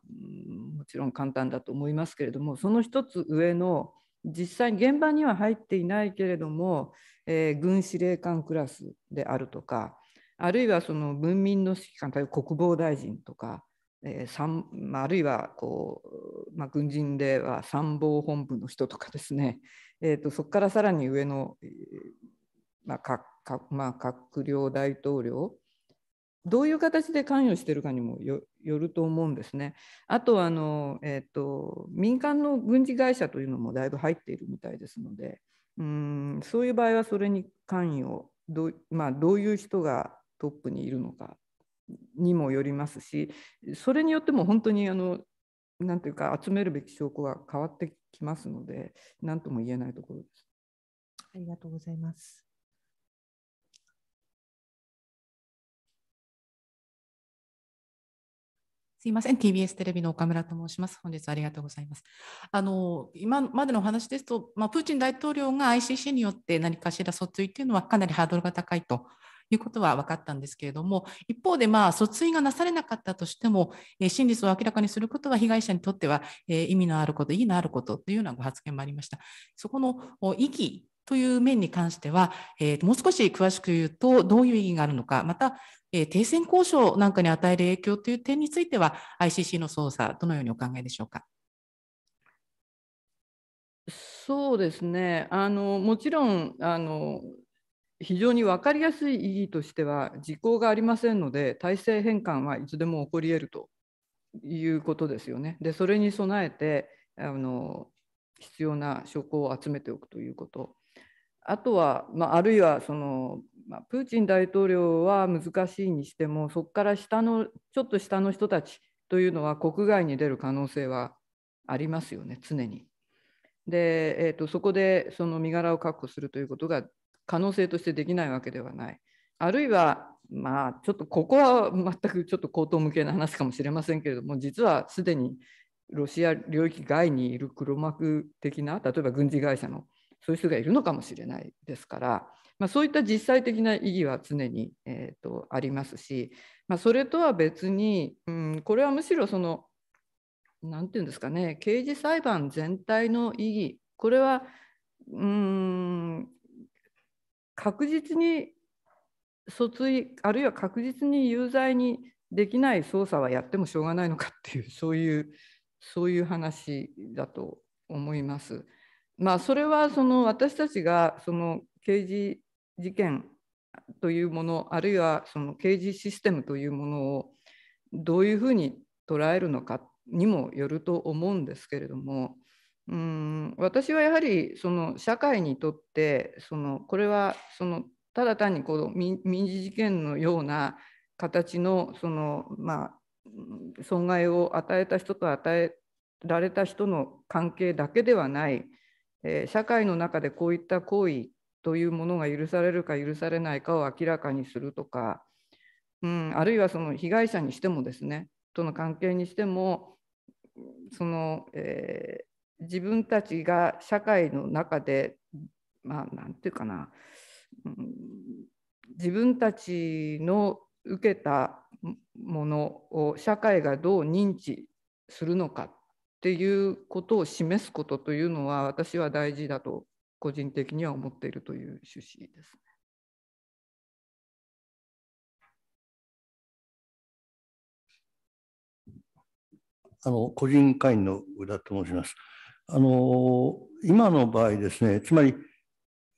Speaker 3: うん、もちろん簡単だと思いますけれどもその一つ上の実際現場には入っていないけれども、えー、軍司令官クラスであるとかあるいはその文民の指揮官例えば国防大臣とか、えー、あるいはこう、まあ、軍人では参謀本部の人とかですねえーと、そこからさらに上の、まあかかまあ、閣僚大統領どういう形で関与しているかにもよると思うんですね。あとあの、えーと、民間の軍事会社というのもだいぶ入っているみたいですのでうんそういう場合はそれに関与ど,、まあ、どういう人がトップにいるのかにもよりますしそれによっても本当にあのなんていうか集めるべき証拠が変わってきますので、何とも言えないところです。
Speaker 2: ありがとうございます。
Speaker 1: すいません、
Speaker 3: TBS テレビの岡村と申します。本日はありがとうございます。あの今までのお話ですと、まあ、プーチン大統領が ICC によって何かしら訴追というのはかなりハードルが高いということは分かったんですけれども一方でまあ訴追がなされなかったとしても真実を明らかにすることは被害者にとっては意味のあること意義のあることというようなご発言もありました。そこの意義という面に関しては、えー、もう少し詳しく言うと、どういう意義があるのか、また、えー、停戦交渉なんかに与える影響という点については、ICC の捜査、どのようにお考えでしょうか。そうですねあのもちろんあの非常に分かりやすい意義としては時効がありませんので体制変換はいつでも起こり得るということですよね。でそれに備えてあの必要な証拠を集めておくということ。あとは、まあ、あるいはその、まあ、プーチン大統領は難しいにしてもそこから下のちょっと下の人たちというのは国外に出る可能性はありますよね常に。で、えーと、とそこでその身柄を確保するということが可能性としてできないわけではない。あるいはまあちょっとここは全くちょっと口頭無けな話かもしれませんけれども実はすでにロシア領域外にいる黒幕的な例えば軍事会社のそういう人がいるのかもしれないですから、まあ、そういった実際的な意義は常に、えーと、ありますし、まあ、それとは別に、うん、これはむしろその何て言うんですかね刑事裁判全体の意義これはうん確実に訴追あるいは確実に有罪にできない捜査はやってもしょうがないのかっていうそういうそういう話だと思います。まあ、それはその私たちがその刑事事件というものあるいはその刑事システムというものをどういうふうに捉えるのかにもよると思うんですけれどもうん私はやはりその社会にとってそのこれはそのただ単にこの民事事件のような形のその、まあ、損害を与えた人と与えられた人の関係だけではない、えー、社会の中でこういった行為というものが許されるか許されないかを明らかにするとか、うん、あるいはその被害者にしてもですねとの関係にしてもその、えー自分たちが社会の中でまあ何て言うかな、うん、自分たちの受けたものを社会がどう認知するのかっていうことを示すことというのは私は大事だと個人的には思っているという趣旨ですね。
Speaker 1: あの個人会員の宇と申します。あの今の場
Speaker 4: 合ですねつまり、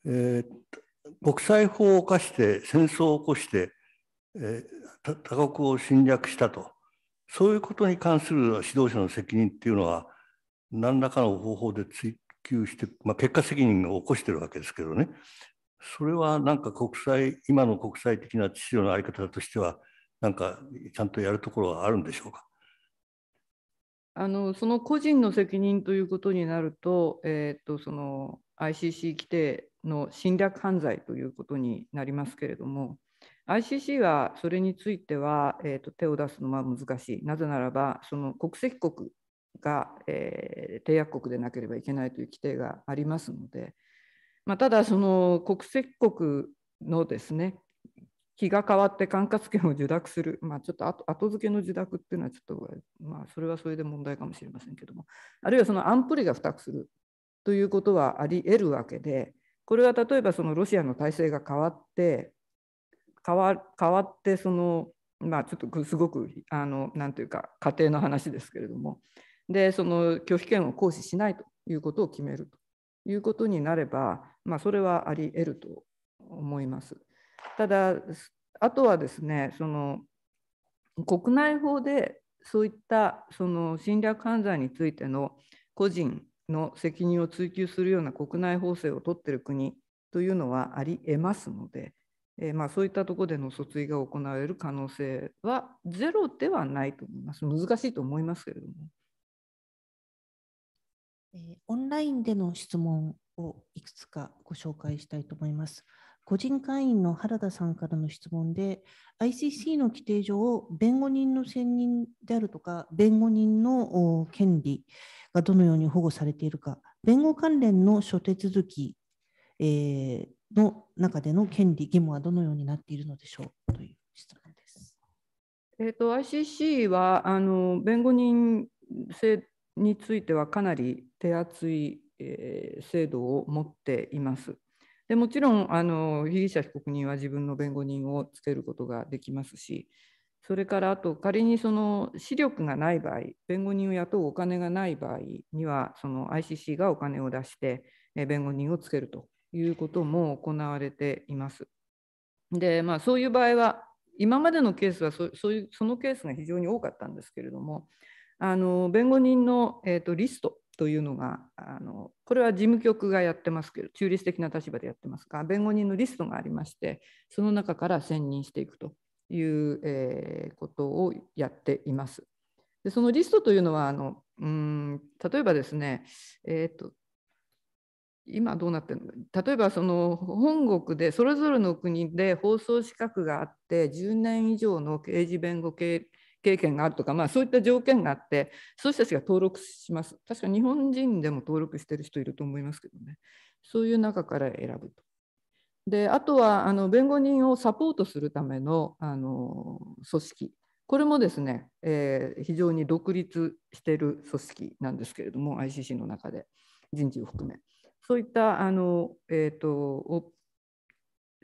Speaker 4: えー、国際法を犯して戦争を起こして、えー、他国を侵略したとそういうことに関する指導者の責任っていうのは何らかの方法で追及して、まあ、結果責任を起こしてるわけですけどねそれはなんか国際今の国際的な秩序の在り方としてはなんかちゃんとやるところはあるんでしょうか
Speaker 3: あのその個人の責任ということになると,、えー、とその ICC 規定の侵略犯罪ということになりますけれども ICC はそれについては、えー、と手を出すのは難しいなぜならばその国籍国が、えー、締約国でなければいけないという規定がありますので、まあ、ただその国籍国のですね日が変わって管轄権を受諾する、まあ、ちょっと後後付けの受諾っていうのは、ちょっと、まあ、それはそれで問題かもしれませんけども、あるいはその安保理が付託するということはあり得るわけで、これは例えばそのロシアの体制が変わって、変わ変わってその、まあ、ちょっとすごくあのなんというか仮定の話ですけれどもでその拒否権を行使しないということを決めるということになれば、まあ、それはあり得ると思います。ただあとはですねその国内法でそういったその侵略犯罪についての個人の責任を追及するような国内法制を取っている国というのはありえますので、えー、まあそういったところでの訴追が行われる可能性はゼロではないと思います。難しいと思いますけれども。
Speaker 2: オンラインでの質問をいくつかご紹介したいと思います。個人会員の原田さんからの質問で ICC の規定上弁護人の選任であるとか弁護人の権利がどのように保護されているか弁護関連の諸手続き、えー、の中での権利義務はどのようになっているので
Speaker 5: しょうという
Speaker 3: 質問です。えーと、ICC はあの弁護人制についてはかなり手厚い、えー、制度を持っています。でもちろんあの被疑者被告人は自分の弁護人をつけることができますしそれからあと仮にその視力がない場合弁護人を雇うお金がない場合にはその ICC がお金を出して弁護人をつけるということも行われています。でまあ、そういう場合は今までのケースはそそういうそのケースが非常に多かったんですけれどもあの弁護人の、えーと、とリストというのがあのこれは事務局がやってますけど中立的な立場でやってますが弁護人のリストがありましてその中から選任していくという、えー、ことをやっています。でそのリストというのはあのうん例えばですね、えーと、今どうなってるの例えばその本国でそれぞれの国で放送資格があって10年以上の刑事弁護経経験があるとか、まあ、そういった条件があってそういう人たちが登録します確か日本人でも登録してる人いると思いますけどねそういう中から選ぶと。であとはあの弁護人をサポートするためのあの組織これもですね、えー、非常に独立している組織なんですけれども ICC の中で人事を含めそういったあの、えーと、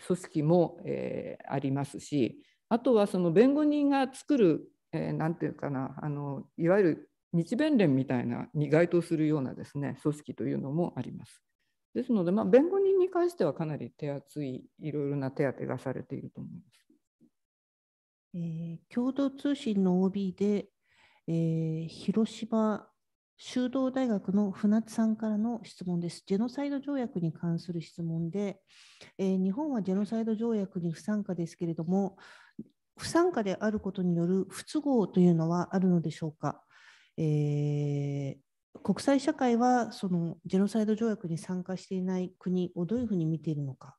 Speaker 3: 組織も、えー、ありますしあとはその弁護人が作るえー、なんていうかなあのいわゆる日弁連みたいなに該当するようなですね組織というのもあります。ですので、まあ、弁護人に関してはかなり手厚いいろいろな手当がされていると思います。
Speaker 2: えー、共同通信の OB で、えー、広島修道大学の船津さんからの質問です。ジェノサイド条約に関する質問で、えー、日本はジェノサイド条約に不参加ですけれども、不参加であることによる不都合というのはあるのでしょうか。えー、国際社会はそのジェノサイド条約に参加していない国をどういうふうに見ているのか。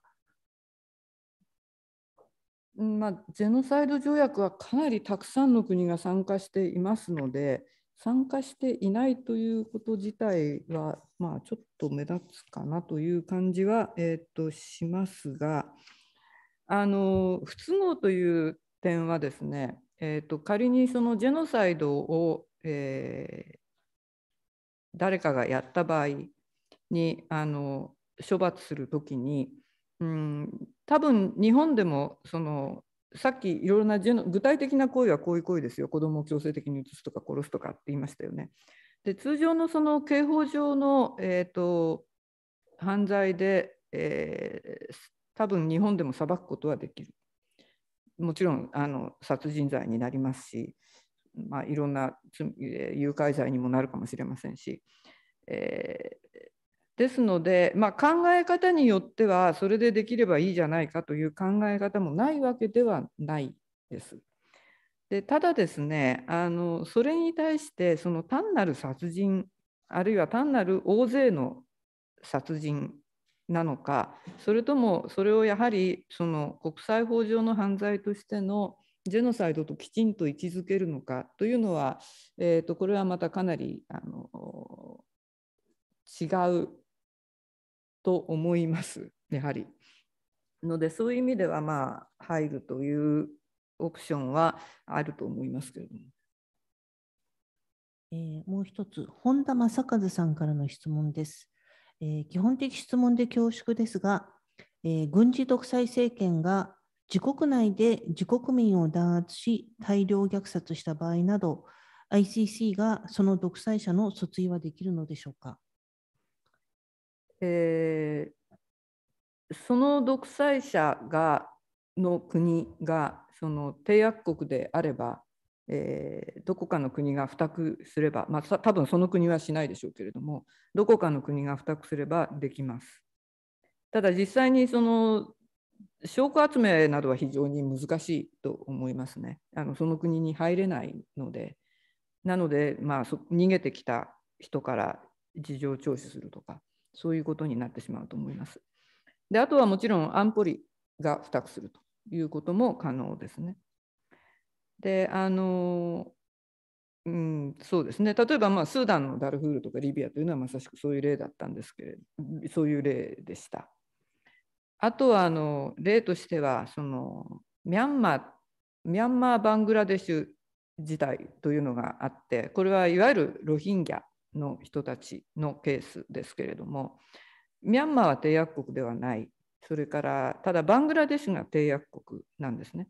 Speaker 3: まあ、ジェノサイド条約はかなりたくさんの国が参加していますので参加していないということ自体は、まあ、ちょっと目立つかなという感じは、えーと、としますがあの不都合という点はですね、えーと、仮にそのジェノサイドを、えー、誰かがやった場合にあの処罰するときに、うん、多分日本でもそのさっきいろいろなジェノ具体的な行為はこういう行為ですよ子どもを強制的に移すとか殺すとかって言いましたよね。で通常のその刑法上の、えーと、と犯罪で、えー、多分日本でも裁くことはできる。もちろんあの殺人罪になりますし、まあ、いろんな誘拐罪にもなるかもしれませんし、えー、ですので、まあ、考え方によってはそれでできればいいじゃないかという考え方もないわけではないです。でただですねあのそれに対してその単なる殺人あるいは単なる大勢の殺人なのかそれともそれをやはりその国際法上の犯罪としてのジェノサイドときちんと位置づけるのかというのは、えーと、これはまたかなりあの違うと思いますやはり。のでそういう意味ではまあ入るというオプションはあると思いますけれども。
Speaker 2: えー、もう一つ本田正和さんからの質問です。え基本的質問で恐縮ですが、え軍事独裁政権が自国内で自国民を弾圧し大量虐殺した場合など ICC がその独裁者の訴追はできるのでしょうか、
Speaker 3: えー、その独裁者がの国がその締約国であればえー、どこかの国が付託すれば、まあ、多分その国はしないでしょうけれども、どこかの国が付託すればできます。ただ実際にその証拠集めなどは非常に難しいと思いますね。あのその国に入れないので、なので、まあ、逃げてきた人から事情聴取するとか、そういうことになってしまうと思います。であとはもちろん安保理が付託するということも可能ですね。であのうん、そうですね例えば、まあ、スーダンのダルフールとかリビアというのはまさしくそういう例だったんですけれどそういう例でした。あとはあの例としてはそのミャンマーミャンマーバングラデシュ時代というのがあってこれはいわゆるロヒンギャの人たちのケースですけれどもミャンマーは締約国ではないそれからただバングラデシュが締約国なんですね。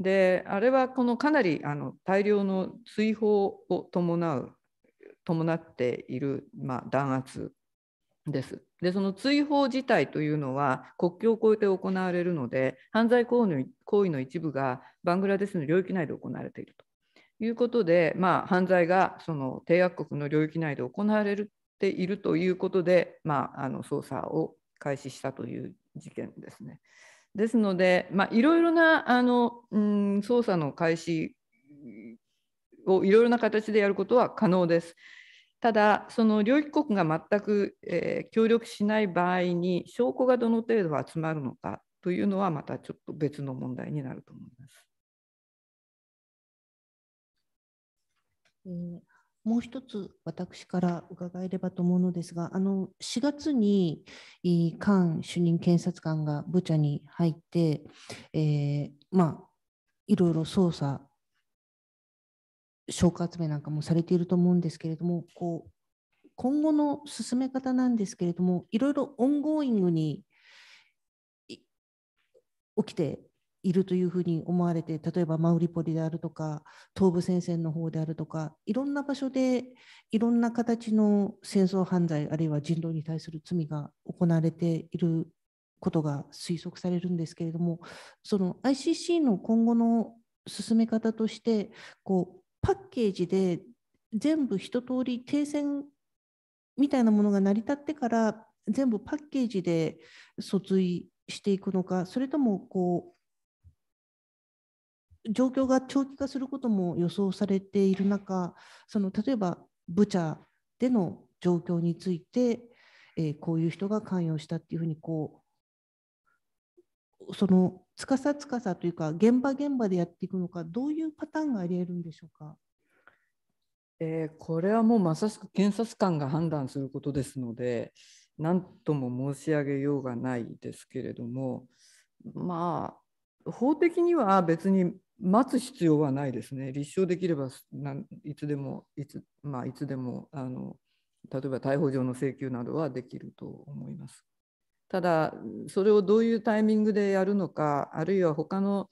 Speaker 3: であれはこのかなりあの大量の追放を伴う伴っている、まあ、弾圧です。でその追放自体というのは国境を越えて行われるので犯罪行為の一部がバングラデシュの領域内で行われているということで、まあ、犯罪がその締約国の領域内で行われているということで、まあ、あの捜査を開始したという事件ですね。ですので、まあ、いろいろなあの、うん、捜査の開始をいろいろな形でやることは可能です。ただ、その領域国が全く、えー、協力しない場合に証拠がどの程度集まるのかというのはまたちょっと別の問題になると思い
Speaker 5: ます。
Speaker 2: もう一つ私から伺えればと思うのですが、あの4月にカン主任検察官がブチャに入って、えー、まあ、いろいろ捜査、証拠集めなんかもされていると思うんですけれども、こう今後の進め方なんですけれども、いろいろオンゴーイングに起きているというふうに思われて例えばマウリポリであるとか東部戦線の方であるとかいろんな場所でいろんな形の戦争犯罪あるいは人道に対する罪が行われていることが推測されるんですけれどもその ICC の今後の進め方としてこうパッケージで全部一通り停戦みたいなものが成り立ってから全部パッケージで訴追していくのかそれともこう状況が長期化することも予想されている中その例えばブチャでの状況について、えー、こういう人が関与したっていうふうにこうそのつかさつかさというか現場現場でやっていくのかどういうパターンがありえるんでしょうか。
Speaker 3: えー、これはもうまさしく検察官が判断することですので何とも申し上げようがないですけれどもまあ法的には別に待つ必要はないですね。立証できればいつでもいつ,、まあ、いつでもあの例えば逮捕状の請求などはできると思います。ただそれをどういうタイミングでやるのかあるいは他の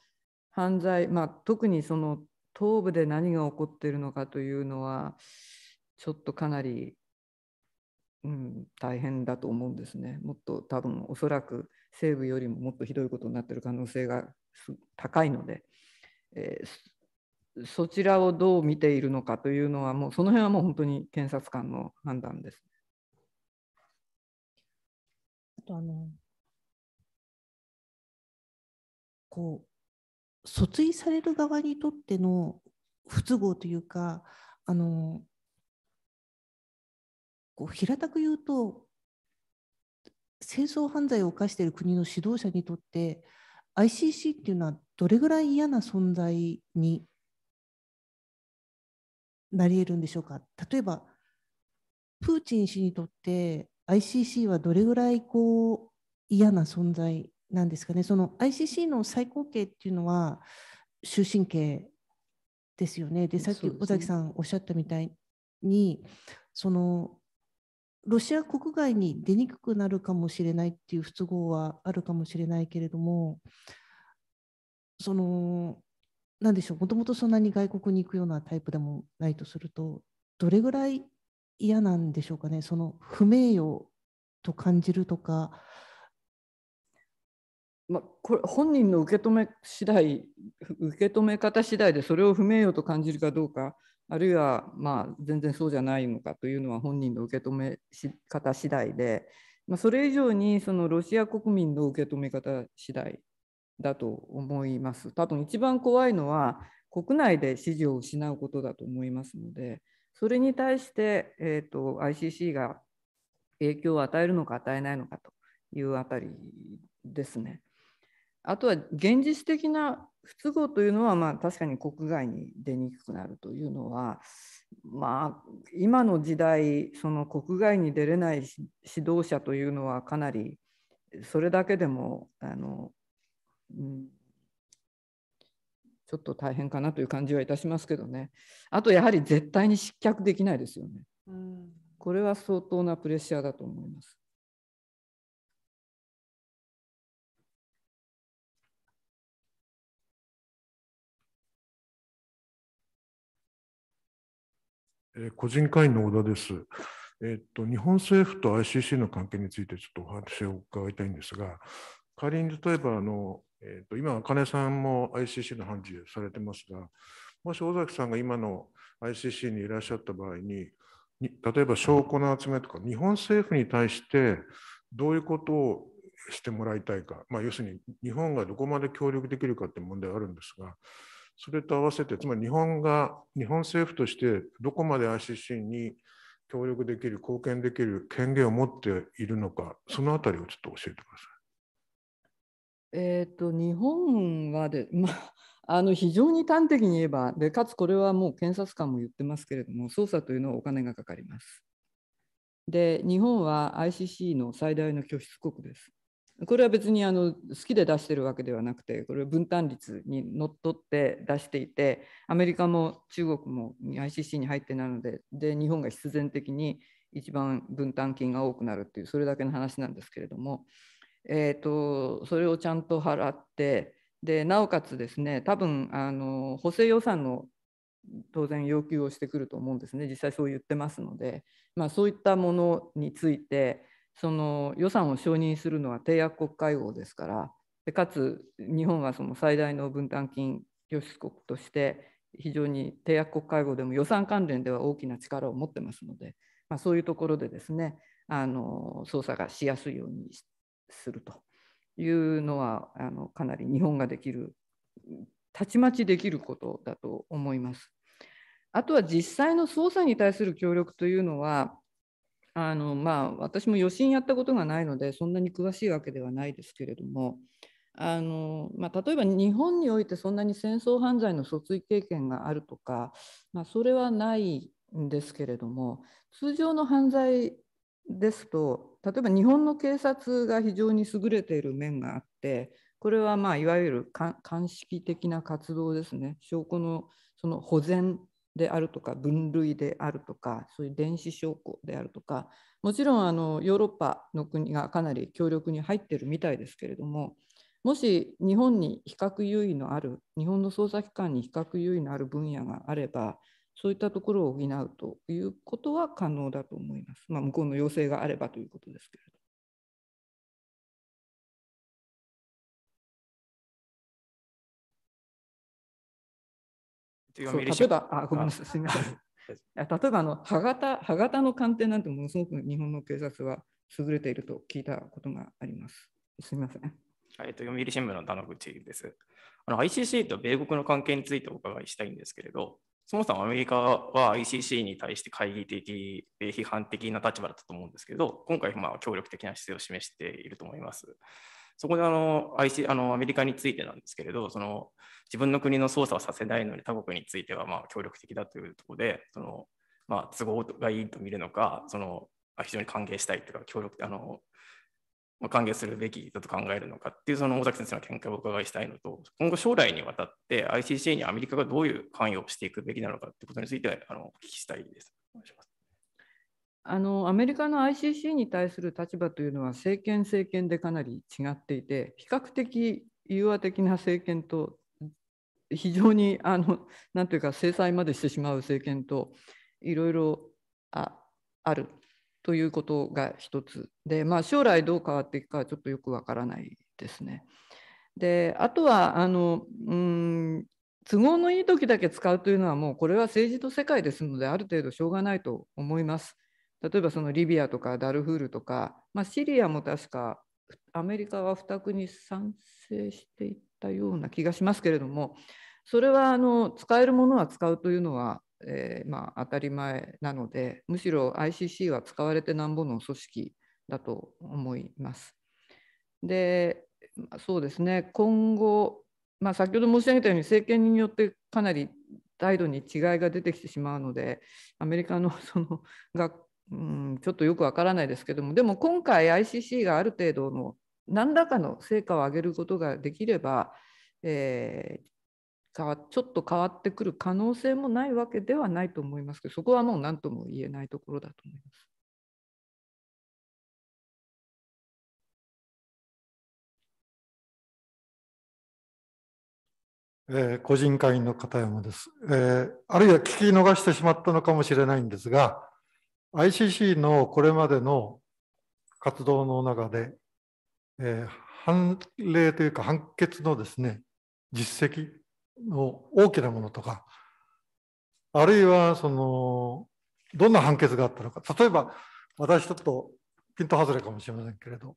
Speaker 3: 犯罪、まあ、特にその東部で何が起こっているのかというのはちょっとかなり、うん、大変だと思うんですね。もっと多分おそらく西部よりももっとひどいことになってる可能性が高いので。えー、そちらをどう見ているのかというのはもうその辺はもう本当に検察官の判断です。
Speaker 1: あとあのこ
Speaker 2: う訴追される側にとっての不都合というかあのこう平たく言うと戦争犯罪を犯している国の指導者にとって ICC っていうのはどれぐらい嫌な存在になり得るんでしょうか例えばプーチン氏にとって ICC はどれぐらいこう嫌な存在なんですかねその ICC の最高刑っていうのは終身刑ですよねでさっき尾崎さんおっしゃったみたいにそのロシア国外に出にくくなるかもしれないっていう不都合はあるかもしれないけれどもそのなんでしょうもともとそんなに外国に行くようなタイプでもないとするとどれぐらい嫌なんでしょうかねその不名誉と感じるとか。
Speaker 3: まあ、これ本人の受け止め次第受け止め方次第でそれを不名誉と感じるかどうかあるいはまあ全然そうじゃないのかというのは本人の受け止め方次第で、まあ、それ以上にそのロシア国民の受け止め方次第だと思います。多分一番怖いのは国内で支持を失うことだと思いますので、それに対して、えーと ICC が影響を与えるのか与えないのかというあたりですね。あとは現実的な不都合というのは、まあ、確かに国外に出にくくなるというのは、まあ、今の時代その国外に出れない指導者というのはかなりそれだけでもあの、うん、ちょっと大変かなという感じはいたしますけどねあとやはり絶対に失脚できないですよね。これは相当なプレッシャーだと思います。
Speaker 1: え個人会員の小田です。えっと、日本政府と ICC の関係についてちょっとお話
Speaker 4: を伺いたいんですが、仮に例えばあの、えっと、今、金さんも ICC の判事されてますが、もし尾崎さんが今の ICC にいらっしゃった場合に、に例えば証拠の集めとか、日本政府に対してどういうことをしてもらいたいか、まあ、要するに日本がどこまで協力できるかって問題あるんですが、それと合わせて、つまり日本が、日本政府としてどこまで ICC に協力できる、貢献できる権限を持っているのか、そのあた
Speaker 5: りをちょっと教えてくださ
Speaker 3: い。えっ、ー、と、日本はで、まあ、あの非常に端的に言えばで、かつこれはもう検察官も言ってますけれども、捜査というのはお金がかかります。で、日本は ICC の最大の拠出国です。これは別にあの好きで出してるわけではなくてこれ分担率にのっとって出していてアメリカも中国も ICC に入ってないのでで日本が必然的に一番分担金が多くなるっていうそれだけの話なんですけれども、えーと、それをちゃんと払ってでなおかつですね多分あの補正予算の当然要求をしてくると思うんですね実際そう言ってますので、まあ、そういったものについてその予算を承認するのは締約国会合ですからでかつ日本はその最大の分担金拠出国として非常に締約国会合でも予算関連では大きな力を持ってますので、まあ、そういうところでですねあの捜査がしやすいようにするというのはあのかなり日本ができるたちまちできることだと思います。あとは実際の捜査に対する協力というのはあのまあ私も余震やったことがないのでそんなに詳しいわけではないですけれどもあの、まあ、例えば日本においてそんなに戦争犯罪の訴追経験があるとか、まあ、それはないんですけれども通常の犯罪ですと例えば日本の警察が非常に優れている面があってこれはまあいわゆる鑑識的な活動ですね証拠のその保全であるとか分類であるとかそういう電子証拠であるとかもちろんあのヨーロッパの国がかなり強力に入ってるみたいですけれどももし日本に比較優位のある日本の捜査機関に比較優位のある分野があればそういったところを補うということは可能だと思います。まあ、向こうの要請があればということですけれど。
Speaker 5: そう例えば、あ、ごめんなさい、す
Speaker 3: みません。例えばあの歯型、歯型の鑑定なんてものすごく日本の警察は優れていると聞いたことがあります。すみません。
Speaker 4: えっと、読売新聞の田野口です。あの ICC と米国の関係についてお伺いしたいんですけれど、そもそもアメリカは ICC に対して懐疑的批判的な立場だったと思うんですけど、今回、まあ、協力的な姿勢を示していると思います。そこであの IC あのアメリカについてなんですけれどその自分の国の捜査はさせないのに他国についてはまあ協力的だというところでその、まあ、都合がいいと見るのかその非常に歓迎したいというか協力あの歓迎するべきだと考えるのかっていうその尾崎先生の見解をお伺いしたいのと今後将来にわたって ICC にアメリカがどういう関与をしていくべきなのかってことについてあのお聞きしたいです。
Speaker 3: お願いしますあのアメリカの ICC に対する立場というのは政権政権でかなり違っていて比較的融和的な政権と非常にあのなんというか制裁までしてしまう政権といろいろああるということが一つで、まあ、将来どう変わっていくかはちょっとよくわからないですね。であとはあのうん都合のいい時だけ使うというのはもうこれは政治と世界ですのである程度しょうがないと思います。例えばそのリビアとかダルフールとか、まあ、シリアも確かアメリカは2託に賛成していったような気がしますけれどもそれはあの使えるものは使うというのは、えー、まあ、当たり前なのでむしろ ICC は使われてなんぼの組織だと思います。でそうですね今後、まあ、先ほど申し上げたように政権によってかなり態度に違いが出てきてしまうのでアメリカのその学 うん、ちょっとよくわからないですけどもでも今回 ICC がある程度の何らかの成果を上げることができれば、えー、かちょっと変わってくる可能性もないわけではないと思いますけどそこはもう何とも言えないところだと思います。
Speaker 1: えー、個人会員の片山です、えー、あるいは聞き逃してしまったのかもしれないんです
Speaker 4: が、ICC のこれまでの活動の中で、えー、判例というか判決のですね実績の大きなものとかあるいはそのどんな判決があったのか例えば私ちょっとピント外れかもしれませんけれど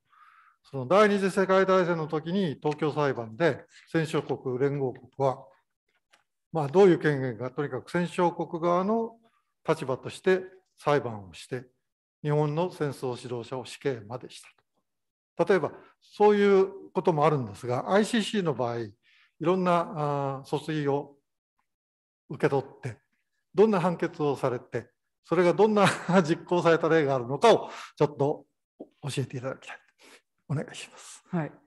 Speaker 4: その第二次世界大戦の時に東京裁判で戦勝国連合国は、まあ、どういう権限がとにかく戦勝国側の立場として裁判をして日本の戦争指導者を死刑までした例えばそういうこともあるんですが ICC の場合いろんな訴追を受け取ってどんな判決をされてそれがどんな 実行された例があるのかをちょっと教えていただきたいお願いしま
Speaker 3: す。はい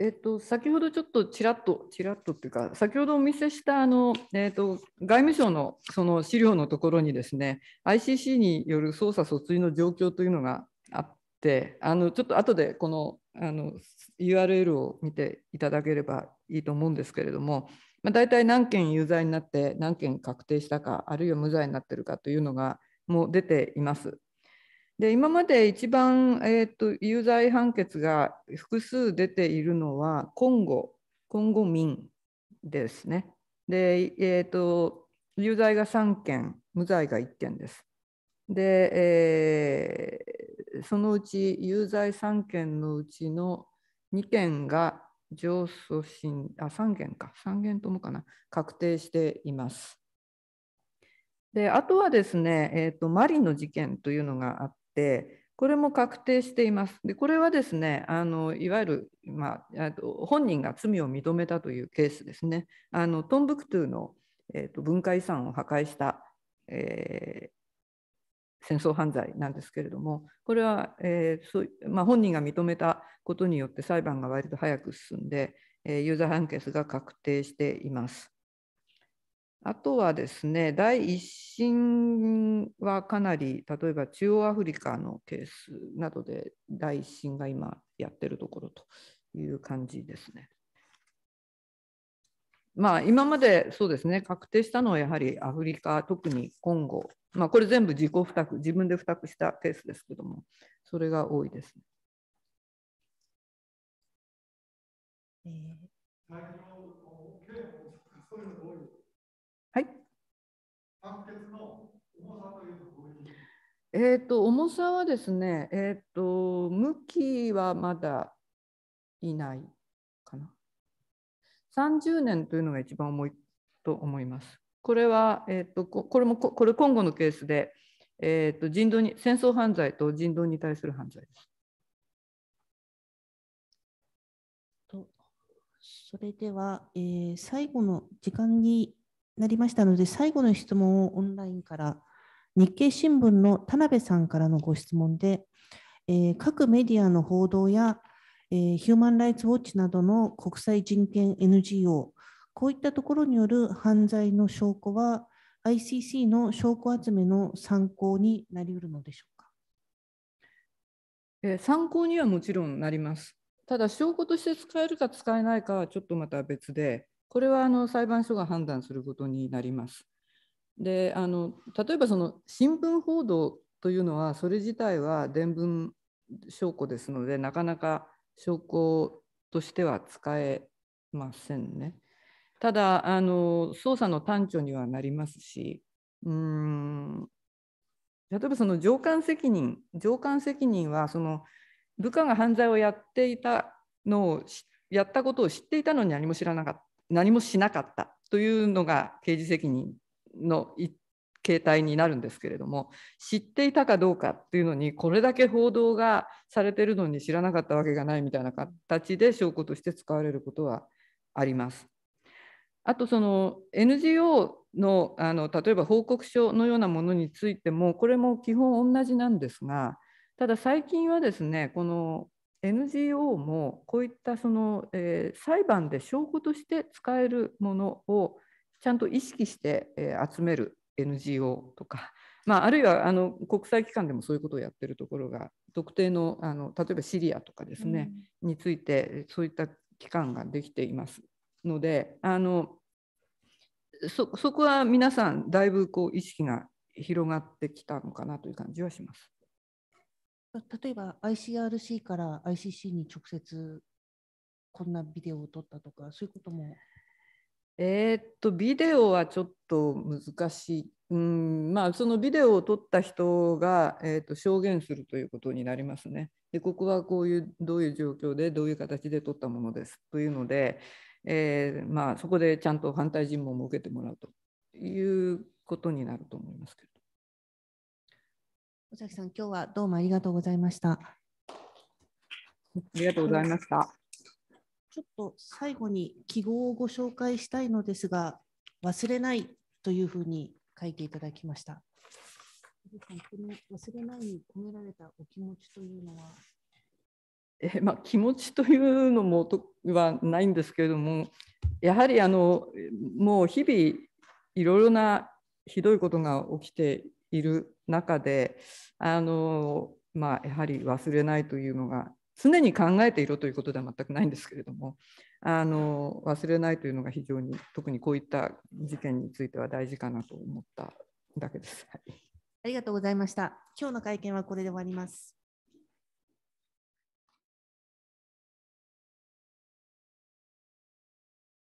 Speaker 3: えっと、先ほどちょっとちらっと、ちらっとっていうか、先ほどお見せしたあの、えっと、外務省のその資料のところにですね、ICC による捜査訴追の状況というのがあって、あのちょっと後でこのあの URL を見ていただければいいと思うんですけれども、まあ、大体何件有罪になって、何件確定したか、あるいは無罪になってるかというのがもう出ています。で今まで一番、えーと、有罪判決が複数出ているのはコンゴ、コンゴ民ですね。で、えーと、有罪が3件、無罪が1件です。で、えー、そのうち有罪3件のうちの2件が上訴審、あ、3件か、3件ともかな、確定しています。であとはですね、えーと、マリの事件というのがあっってこれも確定しています。でこれはですねあのいわゆる、まあ、本人が罪を認めたというケースですね。あのトンブクトゥの、えーと、文化遺産を破壊した、えー、戦争犯罪なんですけれどもこれは、えーそうまあ、本人が認めたことによって裁判が割と早く進んで、えー、有罪判決が確定しています。あとはですね、第一審はかなり、例えば中央アフリカのケースなどで、第一審が今やってるところという感じですね。まあ、今までそうですね、確定したのはやはりアフリカ、特にコンゴ、まあ、これ全部自己負託、自分で負託したケースですけども、それが多いです
Speaker 1: ね。えー
Speaker 3: えっ、ー、と重さはですね、えっ、ー、と向きはまだいないかな。30年というのが一番重いと思います。これは、えっ、ー、とこれもこれ今後のケースで、えっと人道に戦争犯罪と人道に対する犯罪です。とそれでは、えー、最
Speaker 2: 後の時間になりましたので、最後の質問をオンラインから、日経新聞の田辺さんからのご質問で、えー、各メディアの報道や、えー、ヒューマン・ライツ・ウォッチなどの国際人権 NGO、こういったところによる犯罪の証拠は、ICC の証拠集めの参考になりうるのでしょうか、
Speaker 3: えー、参考にはもちろんなります。ただ証拠として使えるか使えないかはちょっとまた別でこれはあの裁判所が判断することになります。であの例えばその新聞報道というのはそれ自体は伝聞証拠ですのでなかなか証拠としては使えませんね。ただあの捜査の端緒にはなりますしうん例えばその上官責任上官責任はその部下が犯罪をやっていたのをやったことを知っていたのに何も知らなかった。何もしなかったというのが刑事責任の形態になるんですけれども知っていたかどうかっていうのにこれだけ報道がされてるのに知らなかったわけがないみたいな形で証拠として使われることはあります。あとその NGO のあの例えば報告書のようなものについてもこれも基本同じなんですがただ最近はですねこの NGO もこういったその、えー、裁判で証拠として使えるものをちゃんと意識して、えー、集める NGO とか、まあ、あるいはあの国際機関でもそういうことをやってるところが特定のあの例えばシリアとかですね、うん、についてそういった機関ができていますのであのそこは皆さんだいぶこう意識が広がってきたのかなという感じはします。
Speaker 2: 例えば ICRC から ICC に直接こんなビデオを撮ったとかそういうことも
Speaker 3: えっとビデオはちょっと難しい、うんまあ、そのビデオを撮った人が、えー、っと証言するということになりますね。でここはこういうどういう状況でどういう形で撮ったものですというので、えー、まあ、そこでちゃんと反対尋問も受けてもらうということになると思いますけど。
Speaker 2: 尾崎さん、今日はどうもありがとうございました。あ
Speaker 3: りがとうございました。
Speaker 2: ちょっと最後に記号をご紹介したいのですが、忘れないというふうに書いていただきました。忘れないに込められたお気持ちというのは
Speaker 3: えまあ、気持ちというのもとはないんですけれどもやはりあのもう日々いろいろなひどいことが起きている中であの、まあ、やはり忘れないというのが常に考えていろということでは全くないんですけれどもあの忘れないというのが非常に特にこういった事件については大事かなと思っただけです。
Speaker 5: あり
Speaker 2: がとうございました。今日の会見はこれで終わります。